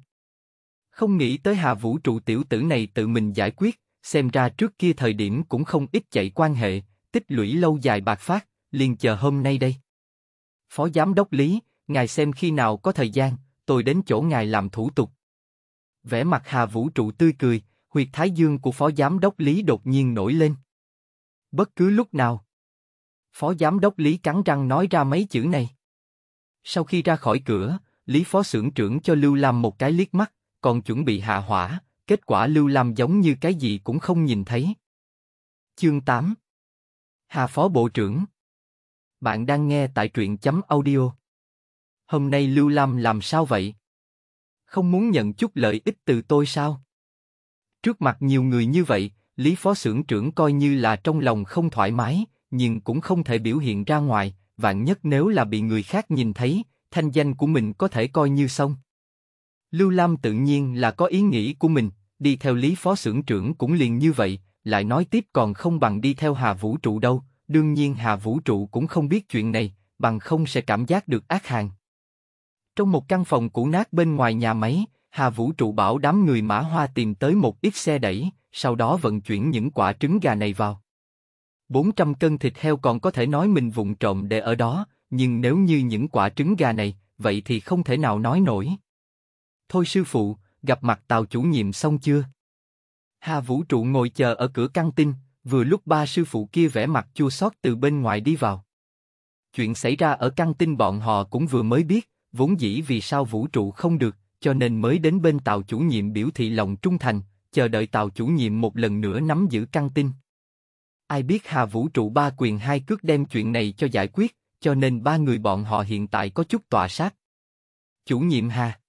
Không nghĩ tới Hà Vũ trụ tiểu tử này tự mình giải quyết, xem ra trước kia thời điểm cũng không ít chạy quan hệ, tích lũy lâu dài bạc phát, liền chờ hôm nay đây. Phó Giám đốc Lý, ngài xem khi nào có thời gian, tôi đến chỗ ngài làm thủ tục. Vẻ mặt Hà Vũ trụ tươi cười, huyệt thái dương của Phó Giám đốc Lý đột nhiên nổi lên. Bất cứ lúc nào. Phó giám đốc Lý cắn răng nói ra mấy chữ này. Sau khi ra khỏi cửa, Lý phó xưởng trưởng cho Lưu Lam một cái liếc mắt, còn chuẩn bị hạ hỏa, kết quả Lưu Lam giống như cái gì cũng không nhìn thấy. Chương 8 Hà Phó Bộ trưởng Bạn đang nghe tại truyện chấm audio. Hôm nay Lưu Lam làm sao vậy? Không muốn nhận chút lợi ích từ tôi sao? Trước mặt nhiều người như vậy, Lý phó xưởng trưởng coi như là trong lòng không thoải mái, nhưng cũng không thể biểu hiện ra ngoài, vạn nhất nếu là bị người khác nhìn thấy, thanh danh của mình có thể coi như xong. Lưu Lam tự nhiên là có ý nghĩ của mình, đi theo Lý Phó xưởng trưởng cũng liền như vậy, lại nói tiếp còn không bằng đi theo Hà Vũ trụ đâu, đương nhiên Hà Vũ trụ cũng không biết chuyện này, bằng không sẽ cảm giác được ác hàng. Trong một căn phòng cũ nát bên ngoài nhà máy, Hà Vũ trụ bảo đám người mã hoa tìm tới một ít xe đẩy, sau đó vận chuyển những quả trứng gà này vào. 400 cân thịt heo còn có thể nói mình vụng trộm để ở đó, nhưng nếu như những quả trứng gà này, vậy thì không thể nào nói nổi. Thôi sư phụ, gặp mặt tàu chủ nhiệm xong chưa? Hà vũ trụ ngồi chờ ở cửa căng tin, vừa lúc ba sư phụ kia vẽ mặt chua xót từ bên ngoài đi vào. Chuyện xảy ra ở căng tin bọn họ cũng vừa mới biết, vốn dĩ vì sao vũ trụ không được, cho nên mới đến bên tàu chủ nhiệm biểu thị lòng trung thành, chờ đợi tàu chủ nhiệm một lần nữa nắm giữ căng tin. Ai biết Hà Vũ trụ ba quyền hai cước đem chuyện này cho giải quyết, cho nên ba người bọn họ hiện tại có chút tọa sát. Chủ nhiệm Hà.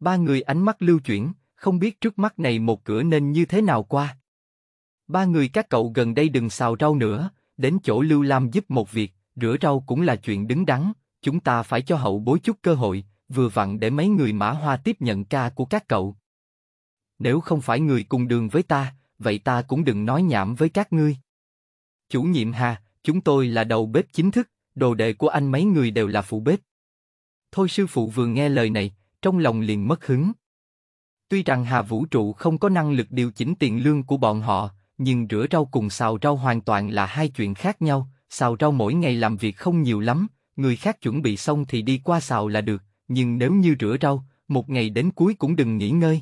Ba người ánh mắt lưu chuyển, không biết trước mắt này một cửa nên như thế nào qua. Ba người các cậu gần đây đừng xào rau nữa, đến chỗ Lưu Lam giúp một việc, rửa rau cũng là chuyện đứng đắn, chúng ta phải cho hậu bối chút cơ hội, vừa vặn để mấy người mã hoa tiếp nhận ca của các cậu nếu không phải người cùng đường với ta, vậy ta cũng đừng nói nhảm với các ngươi. Chủ nhiệm Hà, chúng tôi là đầu bếp chính thức, đồ đệ của anh mấy người đều là phụ bếp. Thôi sư phụ vừa nghe lời này, trong lòng liền mất hứng. Tuy rằng Hà Vũ trụ không có năng lực điều chỉnh tiền lương của bọn họ, nhưng rửa rau cùng xào rau hoàn toàn là hai chuyện khác nhau. Xào rau mỗi ngày làm việc không nhiều lắm, người khác chuẩn bị xong thì đi qua xào là được, nhưng nếu như rửa rau, một ngày đến cuối cũng đừng nghỉ ngơi.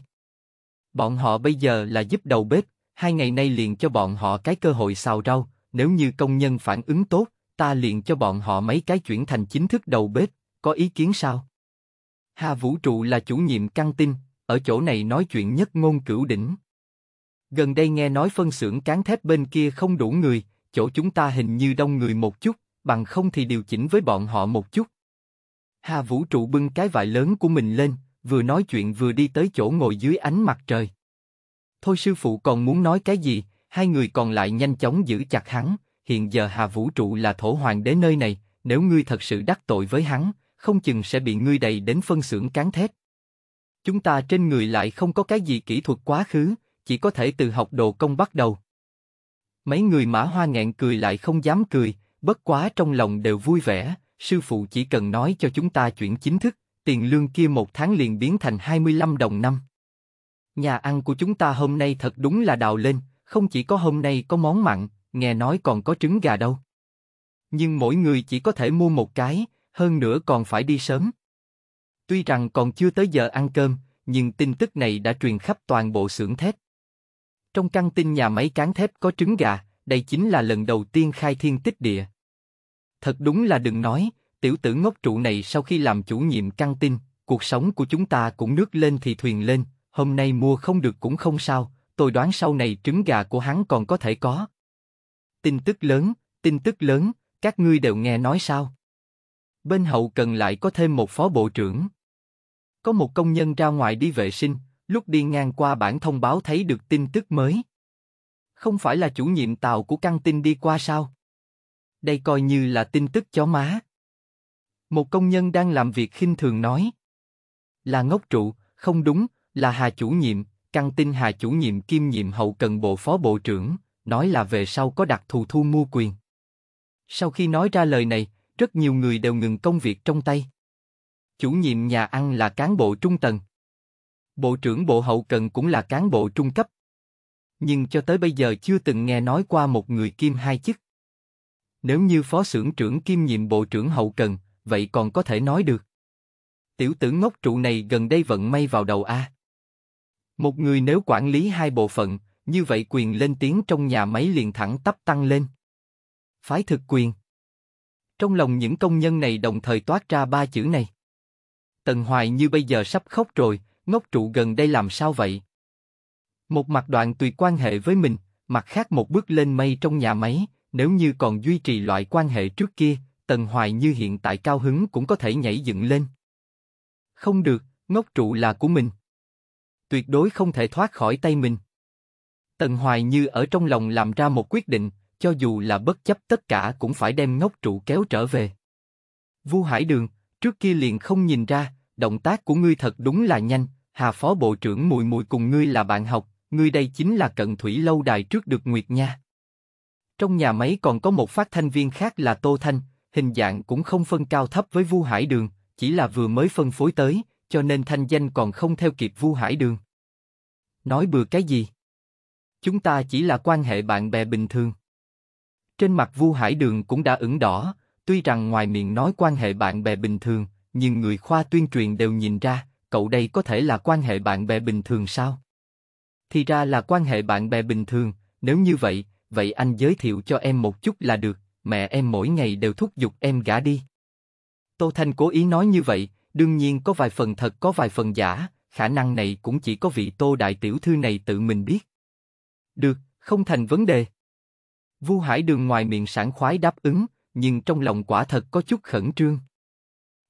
Bọn họ bây giờ là giúp đầu bếp, hai ngày nay liền cho bọn họ cái cơ hội xào rau, nếu như công nhân phản ứng tốt, ta liền cho bọn họ mấy cái chuyển thành chính thức đầu bếp, có ý kiến sao? Hà Vũ Trụ là chủ nhiệm căng tin, ở chỗ này nói chuyện nhất ngôn cửu đỉnh. Gần đây nghe nói phân xưởng cán thép bên kia không đủ người, chỗ chúng ta hình như đông người một chút, bằng không thì điều chỉnh với bọn họ một chút. Hà Vũ Trụ bưng cái vải lớn của mình lên, vừa nói chuyện vừa đi tới chỗ ngồi dưới ánh mặt trời. Thôi sư phụ còn muốn nói cái gì, hai người còn lại nhanh chóng giữ chặt hắn, hiện giờ Hà Vũ Trụ là thổ hoàng đế nơi này, nếu ngươi thật sự đắc tội với hắn, không chừng sẽ bị ngươi đầy đến phân xưởng cán thét. Chúng ta trên người lại không có cái gì kỹ thuật quá khứ, chỉ có thể từ học đồ công bắt đầu. Mấy người mã hoa nghẹn cười lại không dám cười, bất quá trong lòng đều vui vẻ, sư phụ chỉ cần nói cho chúng ta chuyện chính thức, tiền lương kia một tháng liền biến thành 25 đồng năm. Nhà ăn của chúng ta hôm nay thật đúng là đào lên, không chỉ có hôm nay có món mặn, nghe nói còn có trứng gà đâu. Nhưng mỗi người chỉ có thể mua một cái, hơn nữa còn phải đi sớm. Tuy rằng còn chưa tới giờ ăn cơm, nhưng tin tức này đã truyền khắp toàn bộ xưởng thép. Trong căn tin nhà máy cán thép có trứng gà, đây chính là lần đầu tiên khai thiên tích địa. Thật đúng là đừng nói, tiểu tử ngốc trụ này sau khi làm chủ nhiệm căng tin, cuộc sống của chúng ta cũng nước lên thì thuyền lên, hôm nay mua không được cũng không sao, tôi đoán sau này trứng gà của hắn còn có thể có. Tin tức lớn, tin tức lớn, các ngươi đều nghe nói sao? Bên hậu cần lại có thêm một phó bộ trưởng. Có một công nhân ra ngoài đi vệ sinh, lúc đi ngang qua bản thông báo thấy được tin tức mới. Không phải là chủ nhiệm tàu của căng tin đi qua sao? Đây coi như là tin tức chó má. Một công nhân đang làm việc khinh thường nói. Là ngốc trụ, không đúng, là Hà chủ nhiệm, căng tin Hà chủ nhiệm kiêm nhiệm hậu cần bộ phó bộ trưởng, nói là về sau có đặc thù thu mua quyền. Sau khi nói ra lời này, rất nhiều người đều ngừng công việc trong tay. Chủ nhiệm nhà ăn là cán bộ trung tầng. Bộ trưởng bộ hậu cần cũng là cán bộ trung cấp. Nhưng cho tới bây giờ chưa từng nghe nói qua một người kim hai chức. Nếu như phó xưởng trưởng kim nhiệm bộ trưởng hậu cần, vậy còn có thể nói được. Tiểu tử ngốc trụ này gần đây vận may vào đầu A. Một người nếu quản lý hai bộ phận, như vậy quyền lên tiếng trong nhà máy liền thẳng tắp tăng lên. Phái thực quyền. Trong lòng những công nhân này đồng thời toát ra ba chữ này. Tần Hoài như bây giờ sắp khóc rồi, ngốc trụ gần đây làm sao vậy? Một mặt đoạn tùy quan hệ với mình, mặt khác một bước lên mây trong nhà máy, nếu như còn duy trì loại quan hệ trước kia, Tần Hoài như hiện tại cao hứng cũng có thể nhảy dựng lên. Không được, ngốc trụ là của mình. Tuyệt đối không thể thoát khỏi tay mình. Tần Hoài như ở trong lòng làm ra một quyết định, cho dù là bất chấp tất cả cũng phải đem ngốc trụ kéo trở về. Vu Hải Đường, trước kia liền không nhìn ra, động tác của ngươi thật đúng là nhanh, Hà Phó Bộ trưởng Mùi Mùi cùng ngươi là bạn học, ngươi đây chính là cận thủy lâu đài trước được Nguyệt Nha. Trong nhà máy còn có một phát thanh viên khác là Tô Thanh, hình dạng cũng không phân cao thấp với Vu Hải Đường, chỉ là vừa mới phân phối tới, cho nên thanh danh còn không theo kịp Vu Hải Đường. Nói bừa cái gì? Chúng ta chỉ là quan hệ bạn bè bình thường. Trên mặt Vu Hải Đường cũng đã ửng đỏ, tuy rằng ngoài miệng nói quan hệ bạn bè bình thường, nhưng người khoa tuyên truyền đều nhìn ra, cậu đây có thể là quan hệ bạn bè bình thường sao? Thì ra là quan hệ bạn bè bình thường, nếu như vậy, vậy anh giới thiệu cho em một chút là được, mẹ em mỗi ngày đều thúc giục em gả đi. Tô Thanh cố ý nói như vậy, đương nhiên có vài phần thật có vài phần giả, khả năng này cũng chỉ có vị Tô Đại Tiểu Thư này tự mình biết. Được, không thành vấn đề. Vu Hải Đường ngoài miệng sảng khoái đáp ứng, nhưng trong lòng quả thật có chút khẩn trương.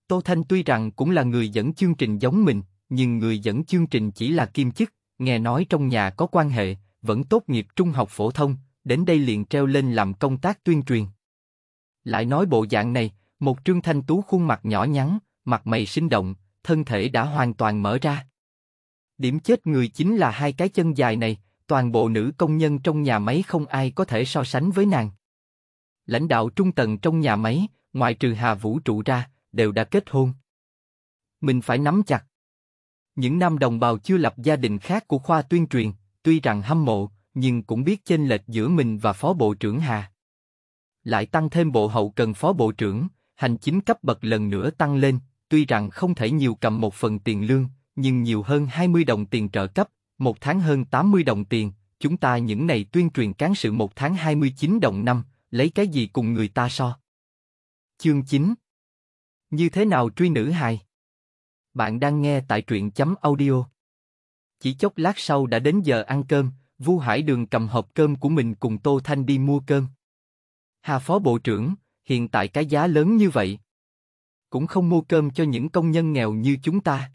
Tô Thanh tuy rằng cũng là người dẫn chương trình giống mình, nhưng người dẫn chương trình chỉ là kim chức, nghe nói trong nhà có quan hệ, vẫn tốt nghiệp trung học phổ thông, đến đây liền treo lên làm công tác tuyên truyền. Lại nói bộ dạng này, một trương thanh tú khuôn mặt nhỏ nhắn, mặt mày sinh động, thân thể đã hoàn toàn mở ra. Điểm chết người chính là hai cái chân dài này, toàn bộ nữ công nhân trong nhà máy không ai có thể so sánh với nàng. Lãnh đạo trung tầng trong nhà máy, ngoại trừ Hà Vũ trụ ra, đều đã kết hôn. Mình phải nắm chặt. Những nam đồng bào chưa lập gia đình khác của khoa tuyên truyền, tuy rằng hâm mộ, nhưng cũng biết chênh lệch giữa mình và phó bộ trưởng Hà lại tăng thêm bộ hậu cần phó bộ trưởng, hành chính cấp bậc lần nữa tăng lên, tuy rằng không thể nhiều cầm một phần tiền lương, nhưng nhiều hơn 20 đồng tiền trợ cấp, một tháng hơn 80 đồng tiền, chúng ta những này tuyên truyền cán sự một tháng 29 đồng năm, lấy cái gì cùng người ta so. Chương 9 Như thế nào truy nữ hài? Bạn đang nghe tại truyện chấm audio. Chỉ chốc lát sau đã đến giờ ăn cơm, Vu Hải Đường cầm hộp cơm của mình cùng Tô Thanh đi mua cơm. Hà Phó Bộ trưởng, hiện tại cái giá lớn như vậy. Cũng không mua cơm cho những công nhân nghèo như chúng ta.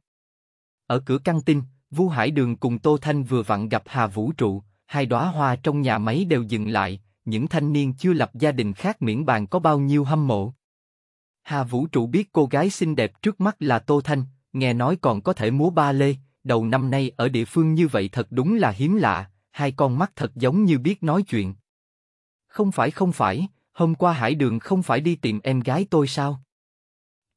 Ở cửa căng tin, Vu Hải Đường cùng Tô Thanh vừa vặn gặp Hà Vũ Trụ, hai đóa hoa trong nhà máy đều dừng lại, những thanh niên chưa lập gia đình khác miễn bàn có bao nhiêu hâm mộ. Hà Vũ Trụ biết cô gái xinh đẹp trước mắt là Tô Thanh, nghe nói còn có thể múa ba lê, đầu năm nay ở địa phương như vậy thật đúng là hiếm lạ, hai con mắt thật giống như biết nói chuyện. Không phải không phải, hôm qua Hải Đường không phải đi tìm em gái tôi sao?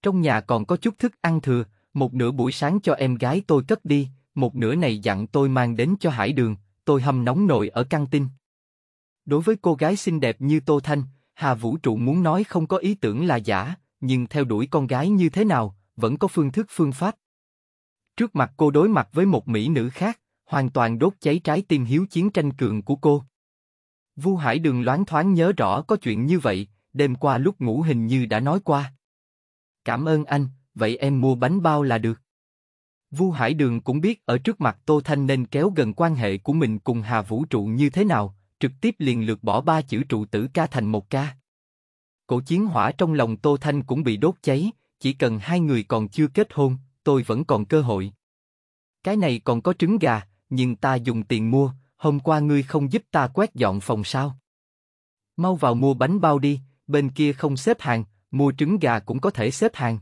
Trong nhà còn có chút thức ăn thừa, một nửa buổi sáng cho em gái tôi cất đi, một nửa này dặn tôi mang đến cho Hải Đường, tôi hâm nóng nồi ở căng tin. Đối với cô gái xinh đẹp như Tô Thanh, Hà Vũ Trụ muốn nói không có ý tưởng là giả, nhưng theo đuổi con gái như thế nào, vẫn có phương thức phương pháp. Trước mặt cô đối mặt với một mỹ nữ khác, hoàn toàn đốt cháy trái tim hiếu chiến tranh cường của cô. Vu Hải Đường loáng thoáng nhớ rõ có chuyện như vậy, đêm qua lúc ngủ hình như đã nói qua. Cảm ơn anh, vậy em mua bánh bao là được. Vu Hải Đường cũng biết ở trước mặt Tô Thanh nên kéo gần quan hệ của mình cùng Hà Vũ Trụ như thế nào, trực tiếp liền lược bỏ ba chữ trụ tử ca thành một ca. Cổ chiến hỏa trong lòng Tô Thanh cũng bị đốt cháy, chỉ cần hai người còn chưa kết hôn, tôi vẫn còn cơ hội. Cái này còn có trứng gà, nhưng ta dùng tiền mua, hôm qua ngươi không giúp ta quét dọn phòng sao? Mau vào mua bánh bao đi, bên kia không xếp hàng, mua trứng gà cũng có thể xếp hàng.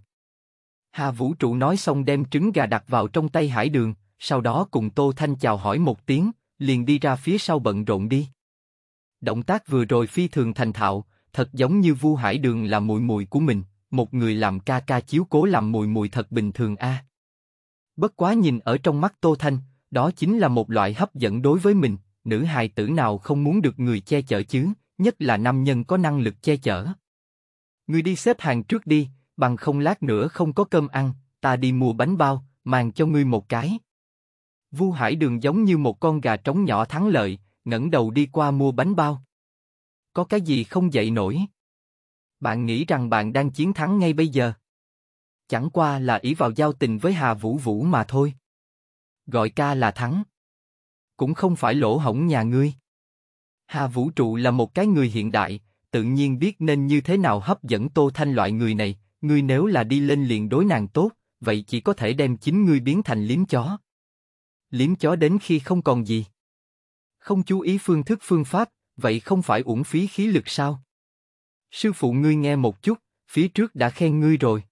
Hà Vũ Trụ nói xong đem trứng gà đặt vào trong tay hải đường, sau đó cùng Tô Thanh chào hỏi một tiếng, liền đi ra phía sau bận rộn đi. Động tác vừa rồi phi thường thành thạo, thật giống như Vu Hải Đường là mùi mùi của mình, một người làm ca ca chiếu cố làm mùi mùi thật bình thường a. À. Bất quá nhìn ở trong mắt Tô Thanh, đó chính là một loại hấp dẫn đối với mình, nữ hài tử nào không muốn được người che chở chứ, nhất là nam nhân có năng lực che chở. Người đi xếp hàng trước đi, bằng không lát nữa không có cơm ăn, ta đi mua bánh bao, mang cho ngươi một cái. Vu Hải Đường giống như một con gà trống nhỏ thắng lợi, ngẩng đầu đi qua mua bánh bao. Có cái gì không dậy nổi? Bạn nghĩ rằng bạn đang chiến thắng ngay bây giờ? Chẳng qua là ý vào giao tình với Hà Vũ Vũ mà thôi gọi ca là thắng. Cũng không phải lỗ hổng nhà ngươi. Hà Vũ Trụ là một cái người hiện đại, tự nhiên biết nên như thế nào hấp dẫn Tô Thanh loại người này, ngươi nếu là đi lên liền đối nàng tốt, vậy chỉ có thể đem chính ngươi biến thành liếm chó. Liếm chó đến khi không còn gì. Không chú ý phương thức phương pháp, vậy không phải uổng phí khí lực sao? Sư phụ ngươi nghe một chút, phía trước đã khen ngươi rồi.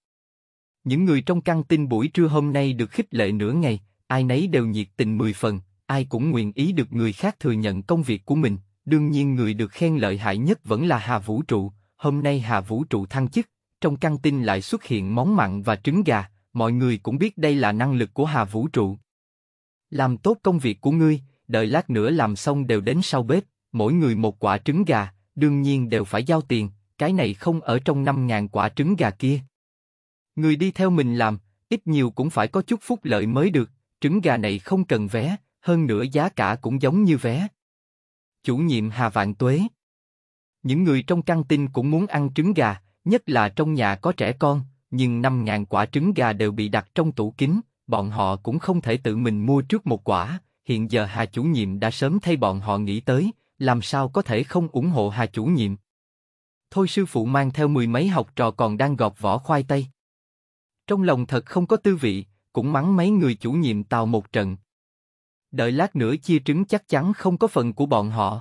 Những người trong căn tin buổi trưa hôm nay được khích lệ nửa ngày, ai nấy đều nhiệt tình mười phần, ai cũng nguyện ý được người khác thừa nhận công việc của mình. đương nhiên người được khen lợi hại nhất vẫn là Hà Vũ Trụ. Hôm nay Hà Vũ Trụ thăng chức, trong căn tin lại xuất hiện món mặn và trứng gà. Mọi người cũng biết đây là năng lực của Hà Vũ Trụ. Làm tốt công việc của ngươi, đợi lát nữa làm xong đều đến sau bếp, mỗi người một quả trứng gà, đương nhiên đều phải giao tiền. Cái này không ở trong năm ngàn quả trứng gà kia. Người đi theo mình làm, ít nhiều cũng phải có chút phúc lợi mới được Trứng gà này không cần vé, hơn nữa giá cả cũng giống như vé. Chủ nhiệm Hà Vạn Tuế Những người trong căng tin cũng muốn ăn trứng gà, nhất là trong nhà có trẻ con, nhưng 5.000 quả trứng gà đều bị đặt trong tủ kính, bọn họ cũng không thể tự mình mua trước một quả. Hiện giờ Hà chủ nhiệm đã sớm thay bọn họ nghĩ tới, làm sao có thể không ủng hộ Hà chủ nhiệm. Thôi sư phụ mang theo mười mấy học trò còn đang gọt vỏ khoai tây. Trong lòng thật không có tư vị, cũng mắng mấy người chủ nhiệm tàu một trận. Đợi lát nữa chia trứng chắc chắn không có phần của bọn họ.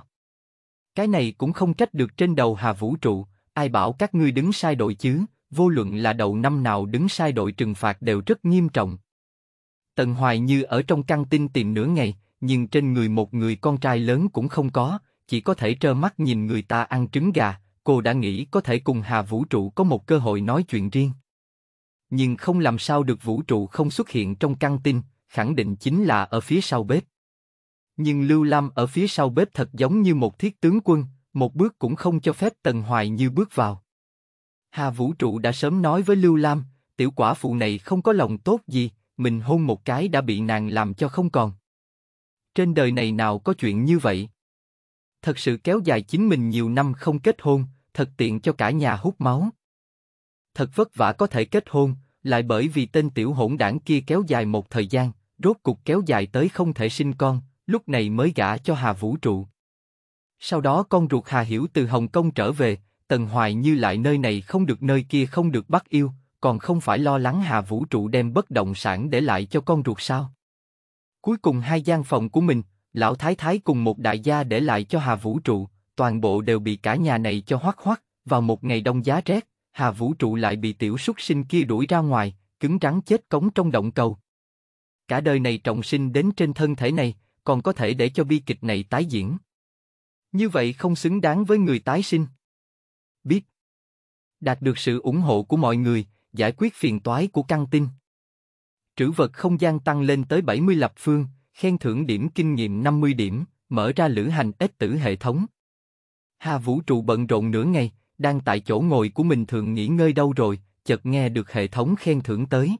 Cái này cũng không trách được trên đầu hà vũ trụ, ai bảo các ngươi đứng sai đội chứ, vô luận là đầu năm nào đứng sai đội trừng phạt đều rất nghiêm trọng. Tần Hoài như ở trong căn tin tìm nửa ngày, nhưng trên người một người con trai lớn cũng không có, chỉ có thể trơ mắt nhìn người ta ăn trứng gà, cô đã nghĩ có thể cùng Hà Vũ Trụ có một cơ hội nói chuyện riêng nhưng không làm sao được vũ trụ không xuất hiện trong căn tin, khẳng định chính là ở phía sau bếp. Nhưng Lưu Lam ở phía sau bếp thật giống như một thiết tướng quân, một bước cũng không cho phép Tần Hoài Như bước vào. Hà Vũ Trụ đã sớm nói với Lưu Lam, tiểu quả phụ này không có lòng tốt gì, mình hôn một cái đã bị nàng làm cho không còn. Trên đời này nào có chuyện như vậy? Thật sự kéo dài chính mình nhiều năm không kết hôn, thật tiện cho cả nhà hút máu thật vất vả có thể kết hôn, lại bởi vì tên tiểu hỗn đảng kia kéo dài một thời gian, rốt cục kéo dài tới không thể sinh con, lúc này mới gả cho Hà Vũ Trụ. Sau đó con ruột Hà Hiểu từ Hồng Kông trở về, Tần Hoài Như lại nơi này không được nơi kia không được bắt yêu, còn không phải lo lắng Hà Vũ Trụ đem bất động sản để lại cho con ruột sao. Cuối cùng hai gian phòng của mình, Lão Thái Thái cùng một đại gia để lại cho Hà Vũ Trụ, toàn bộ đều bị cả nhà này cho hoắc hoắc, vào một ngày đông giá rét, Hà Vũ trụ lại bị tiểu xuất sinh kia đuổi ra ngoài, cứng rắn chết cống trong động cầu. Cả đời này trọng sinh đến trên thân thể này, còn có thể để cho bi kịch này tái diễn. Như vậy không xứng đáng với người tái sinh. Biết. Đạt được sự ủng hộ của mọi người, giải quyết phiền toái của căng tin. Trữ vật không gian tăng lên tới 70 lập phương, khen thưởng điểm kinh nghiệm 50 điểm, mở ra lữ hành ếch tử hệ thống. Hà Vũ trụ bận rộn nửa ngày, đang tại chỗ ngồi của mình thường nghỉ ngơi đâu rồi, chợt nghe được hệ thống khen thưởng tới.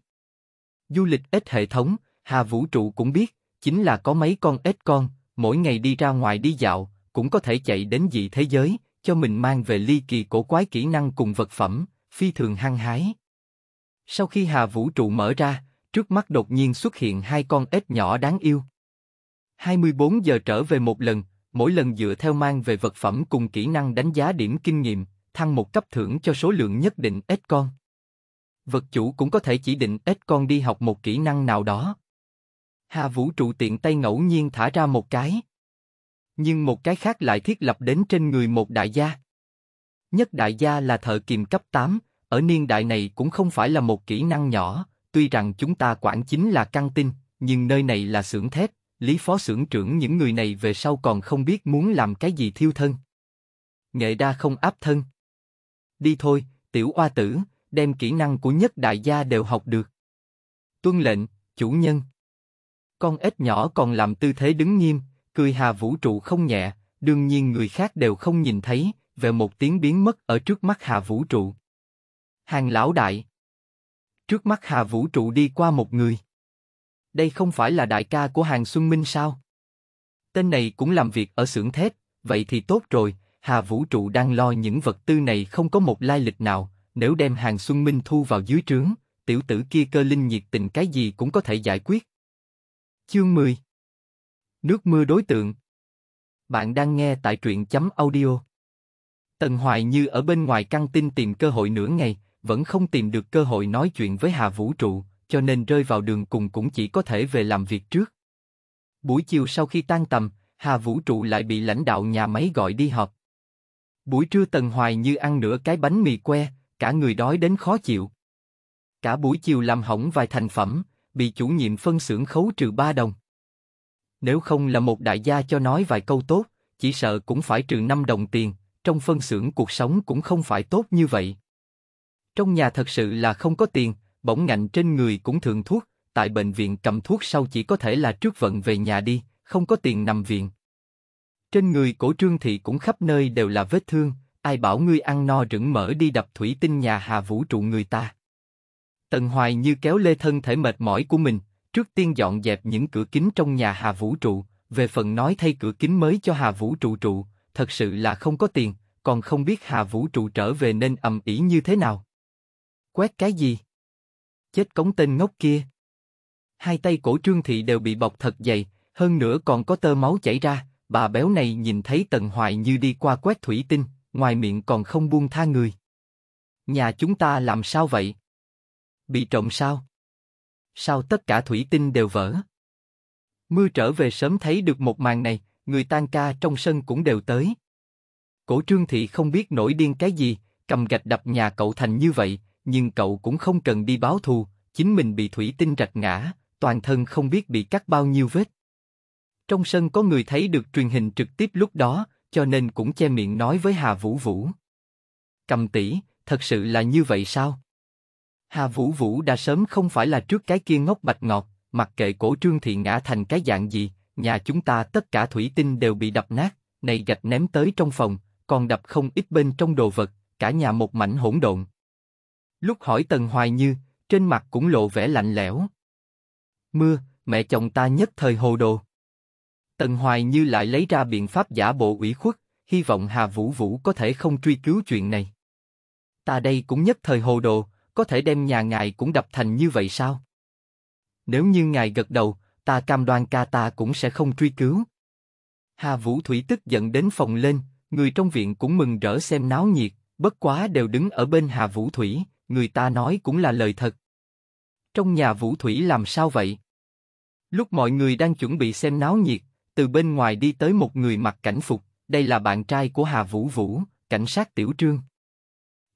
Du lịch ếch hệ thống, Hà Vũ Trụ cũng biết, chính là có mấy con ếch con, mỗi ngày đi ra ngoài đi dạo, cũng có thể chạy đến dị thế giới, cho mình mang về ly kỳ cổ quái kỹ năng cùng vật phẩm, phi thường hăng hái. Sau khi Hà Vũ Trụ mở ra, trước mắt đột nhiên xuất hiện hai con ếch nhỏ đáng yêu. 24 giờ trở về một lần, mỗi lần dựa theo mang về vật phẩm cùng kỹ năng đánh giá điểm kinh nghiệm, thăng một cấp thưởng cho số lượng nhất định ít con. Vật chủ cũng có thể chỉ định ít con đi học một kỹ năng nào đó. Hà vũ trụ tiện tay ngẫu nhiên thả ra một cái. Nhưng một cái khác lại thiết lập đến trên người một đại gia. Nhất đại gia là thợ kiềm cấp 8, ở niên đại này cũng không phải là một kỹ năng nhỏ, tuy rằng chúng ta quản chính là căng tin, nhưng nơi này là xưởng thép, Lý Phó xưởng trưởng những người này về sau còn không biết muốn làm cái gì thiêu thân. Nghệ đa không áp thân, đi thôi, tiểu oa tử, đem kỹ năng của nhất đại gia đều học được. Tuân lệnh, chủ nhân. Con ếch nhỏ còn làm tư thế đứng nghiêm, cười hà vũ trụ không nhẹ, đương nhiên người khác đều không nhìn thấy, về một tiếng biến mất ở trước mắt hà vũ trụ. Hàng lão đại. Trước mắt hà vũ trụ đi qua một người. Đây không phải là đại ca của hàng Xuân Minh sao? Tên này cũng làm việc ở xưởng thép, vậy thì tốt rồi, Hà Vũ trụ đang lo những vật tư này không có một lai lịch nào, nếu đem hàng Xuân Minh thu vào dưới trướng, tiểu tử kia cơ linh nhiệt tình cái gì cũng có thể giải quyết. Chương 10 Nước mưa đối tượng Bạn đang nghe tại truyện chấm audio. Tần Hoài Như ở bên ngoài căng tin tìm cơ hội nửa ngày, vẫn không tìm được cơ hội nói chuyện với Hà Vũ trụ, cho nên rơi vào đường cùng cũng chỉ có thể về làm việc trước. Buổi chiều sau khi tan tầm, Hà Vũ trụ lại bị lãnh đạo nhà máy gọi đi họp. Buổi trưa Tần Hoài như ăn nửa cái bánh mì que, cả người đói đến khó chịu. Cả buổi chiều làm hỏng vài thành phẩm, bị chủ nhiệm phân xưởng khấu trừ ba đồng. Nếu không là một đại gia cho nói vài câu tốt, chỉ sợ cũng phải trừ 5 đồng tiền, trong phân xưởng cuộc sống cũng không phải tốt như vậy. Trong nhà thật sự là không có tiền, bỗng ngạnh trên người cũng thường thuốc, tại bệnh viện cầm thuốc sau chỉ có thể là trước vận về nhà đi, không có tiền nằm viện. Trên người cổ trương thị cũng khắp nơi đều là vết thương, ai bảo ngươi ăn no rửng mỡ đi đập thủy tinh nhà hà vũ trụ người ta. Tần Hoài như kéo lê thân thể mệt mỏi của mình, trước tiên dọn dẹp những cửa kính trong nhà hà vũ trụ, về phần nói thay cửa kính mới cho hà vũ trụ trụ, thật sự là không có tiền, còn không biết hà vũ trụ trở về nên ầm ĩ như thế nào. Quét cái gì? Chết cống tên ngốc kia. Hai tay cổ trương thị đều bị bọc thật dày, hơn nữa còn có tơ máu chảy ra, bà béo này nhìn thấy Tần Hoài như đi qua quét thủy tinh, ngoài miệng còn không buông tha người. Nhà chúng ta làm sao vậy? Bị trộm sao? Sao tất cả thủy tinh đều vỡ? Mưa trở về sớm thấy được một màn này, người tan ca trong sân cũng đều tới. Cổ trương thị không biết nổi điên cái gì, cầm gạch đập nhà cậu thành như vậy, nhưng cậu cũng không cần đi báo thù, chính mình bị thủy tinh rạch ngã, toàn thân không biết bị cắt bao nhiêu vết. Trong sân có người thấy được truyền hình trực tiếp lúc đó, cho nên cũng che miệng nói với Hà Vũ Vũ. Cầm tỷ, thật sự là như vậy sao? Hà Vũ Vũ đã sớm không phải là trước cái kia ngốc bạch ngọt, mặc kệ cổ trương thì ngã thành cái dạng gì, nhà chúng ta tất cả thủy tinh đều bị đập nát, này gạch ném tới trong phòng, còn đập không ít bên trong đồ vật, cả nhà một mảnh hỗn độn. Lúc hỏi Tần Hoài Như, trên mặt cũng lộ vẻ lạnh lẽo. Mưa, mẹ chồng ta nhất thời hồ đồ. Tần Hoài Như lại lấy ra biện pháp giả bộ ủy khuất, hy vọng Hà Vũ Vũ có thể không truy cứu chuyện này. Ta đây cũng nhất thời hồ đồ, có thể đem nhà ngài cũng đập thành như vậy sao? Nếu như ngài gật đầu, ta cam đoan ca ta cũng sẽ không truy cứu. Hà Vũ Thủy tức giận đến phòng lên, người trong viện cũng mừng rỡ xem náo nhiệt, bất quá đều đứng ở bên Hà Vũ Thủy, người ta nói cũng là lời thật. Trong nhà Vũ Thủy làm sao vậy? Lúc mọi người đang chuẩn bị xem náo nhiệt, từ bên ngoài đi tới một người mặc cảnh phục, đây là bạn trai của Hà Vũ Vũ, cảnh sát Tiểu Trương.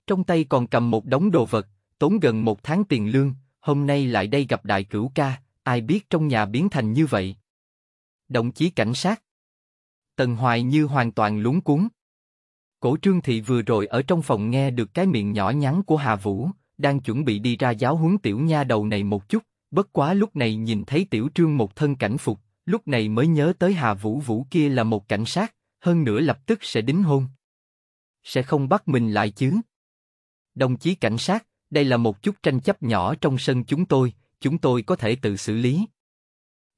Trong tay còn cầm một đống đồ vật, tốn gần một tháng tiền lương, hôm nay lại đây gặp đại cửu ca, ai biết trong nhà biến thành như vậy. Đồng chí cảnh sát. Tần Hoài như hoàn toàn lúng cuốn. Cổ Trương Thị vừa rồi ở trong phòng nghe được cái miệng nhỏ nhắn của Hà Vũ, đang chuẩn bị đi ra giáo huấn tiểu nha đầu này một chút, bất quá lúc này nhìn thấy tiểu trương một thân cảnh phục, lúc này mới nhớ tới Hà Vũ Vũ kia là một cảnh sát, hơn nữa lập tức sẽ đính hôn. Sẽ không bắt mình lại chứ. Đồng chí cảnh sát, đây là một chút tranh chấp nhỏ trong sân chúng tôi, chúng tôi có thể tự xử lý.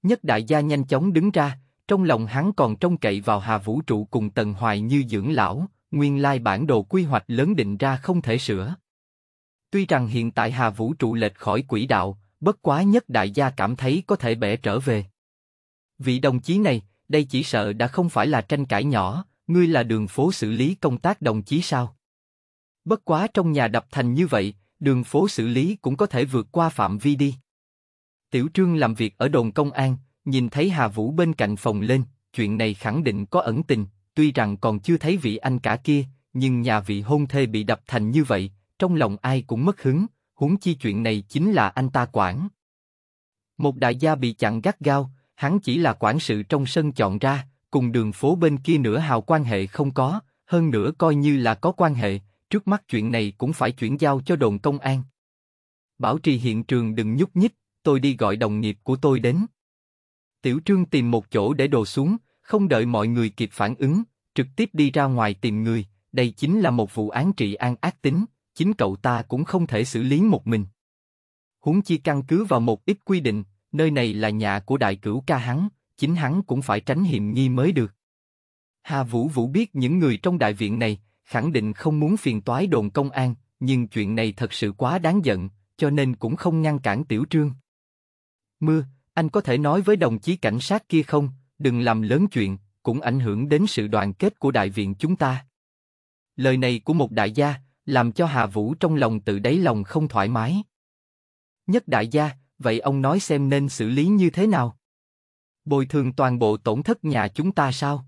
Nhất đại gia nhanh chóng đứng ra, trong lòng hắn còn trông cậy vào Hà Vũ trụ cùng Tần Hoài như dưỡng lão, nguyên lai bản đồ quy hoạch lớn định ra không thể sửa. Tuy rằng hiện tại Hà Vũ trụ lệch khỏi quỹ đạo, bất quá nhất đại gia cảm thấy có thể bẻ trở về. Vị đồng chí này, đây chỉ sợ đã không phải là tranh cãi nhỏ, ngươi là đường phố xử lý công tác đồng chí sao? Bất quá trong nhà đập thành như vậy, đường phố xử lý cũng có thể vượt qua phạm vi đi. Tiểu Trương làm việc ở đồn công an, nhìn thấy Hà Vũ bên cạnh phòng lên, chuyện này khẳng định có ẩn tình, tuy rằng còn chưa thấy vị anh cả kia, nhưng nhà vị hôn thê bị đập thành như vậy, trong lòng ai cũng mất hứng, huống chi chuyện này chính là anh ta quản. Một đại gia bị chặn gắt gao, hắn chỉ là quản sự trong sân chọn ra, cùng đường phố bên kia nữa hào quan hệ không có, hơn nữa coi như là có quan hệ, trước mắt chuyện này cũng phải chuyển giao cho đồn công an. Bảo trì hiện trường đừng nhúc nhích, tôi đi gọi đồng nghiệp của tôi đến. Tiểu Trương tìm một chỗ để đồ xuống, không đợi mọi người kịp phản ứng, trực tiếp đi ra ngoài tìm người, đây chính là một vụ án trị an ác tính, chính cậu ta cũng không thể xử lý một mình. Huống chi căn cứ vào một ít quy định, nơi này là nhà của đại cửu ca hắn, chính hắn cũng phải tránh hiểm nghi mới được. Hà Vũ Vũ biết những người trong đại viện này, khẳng định không muốn phiền toái đồn công an, nhưng chuyện này thật sự quá đáng giận, cho nên cũng không ngăn cản tiểu trương. Mưa, anh có thể nói với đồng chí cảnh sát kia không, đừng làm lớn chuyện, cũng ảnh hưởng đến sự đoàn kết của đại viện chúng ta. Lời này của một đại gia, làm cho Hà Vũ trong lòng tự đáy lòng không thoải mái. Nhất đại gia, vậy ông nói xem nên xử lý như thế nào? Bồi thường toàn bộ tổn thất nhà chúng ta sao?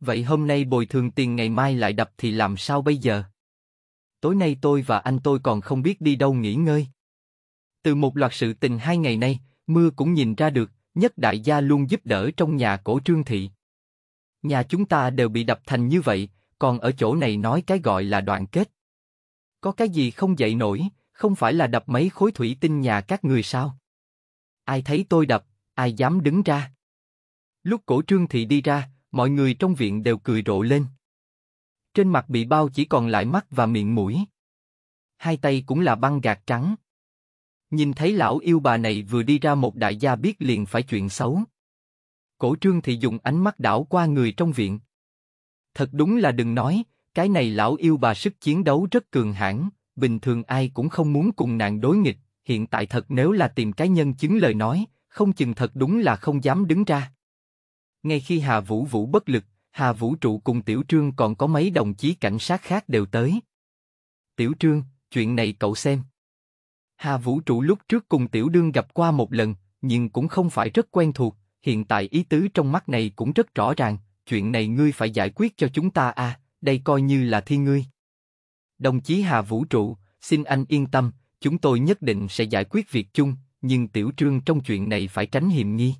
Vậy hôm nay bồi thường tiền ngày mai lại đập thì làm sao bây giờ? Tối nay tôi và anh tôi còn không biết đi đâu nghỉ ngơi. Từ một loạt sự tình hai ngày nay, mưa cũng nhìn ra được, nhất đại gia luôn giúp đỡ trong nhà cổ trương thị. Nhà chúng ta đều bị đập thành như vậy, còn ở chỗ này nói cái gọi là đoàn kết. Có cái gì không dậy nổi, không phải là đập mấy khối thủy tinh nhà các người sao? Ai thấy tôi đập, ai dám đứng ra? Lúc cổ trương thị đi ra, mọi người trong viện đều cười rộ lên. Trên mặt bị bao chỉ còn lại mắt và miệng mũi. Hai tay cũng là băng gạt trắng. Nhìn thấy lão yêu bà này vừa đi ra một đại gia biết liền phải chuyện xấu. Cổ trương thị dùng ánh mắt đảo qua người trong viện. Thật đúng là đừng nói, cái này lão yêu bà sức chiến đấu rất cường hãn, bình thường ai cũng không muốn cùng nàng đối nghịch, hiện tại thật nếu là tìm cái nhân chứng lời nói, không chừng thật đúng là không dám đứng ra. Ngay khi Hà Vũ Vũ bất lực, Hà Vũ Trụ cùng Tiểu Trương còn có mấy đồng chí cảnh sát khác đều tới. Tiểu Trương, chuyện này cậu xem. Hà Vũ Trụ lúc trước cùng Tiểu Đương gặp qua một lần, nhưng cũng không phải rất quen thuộc, hiện tại ý tứ trong mắt này cũng rất rõ ràng, chuyện này ngươi phải giải quyết cho chúng ta à, đây coi như là thi ngươi. Đồng chí Hà Vũ Trụ, xin anh yên tâm, chúng tôi nhất định sẽ giải quyết việc chung, nhưng tiểu trương trong chuyện này phải tránh hiểm nghi.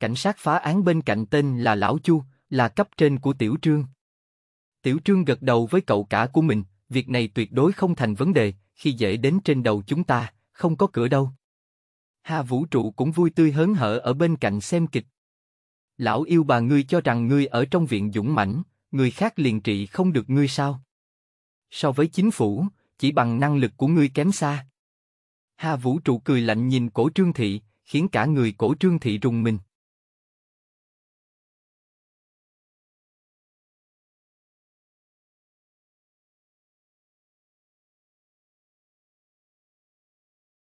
Cảnh sát phá án bên cạnh tên là Lão Chu, là cấp trên của tiểu trương. Tiểu trương gật đầu với cậu cả của mình, việc này tuyệt đối không thành vấn đề, khi dễ đến trên đầu chúng ta, không có cửa đâu. Hà Vũ Trụ cũng vui tươi hớn hở ở bên cạnh xem kịch. Lão yêu bà ngươi cho rằng ngươi ở trong viện dũng mãnh, người khác liền trị không được ngươi sao? so với chính phủ, chỉ bằng năng lực của ngươi kém xa. Hà Vũ trụ cười lạnh nhìn cổ trương thị, khiến cả người cổ trương thị rùng mình.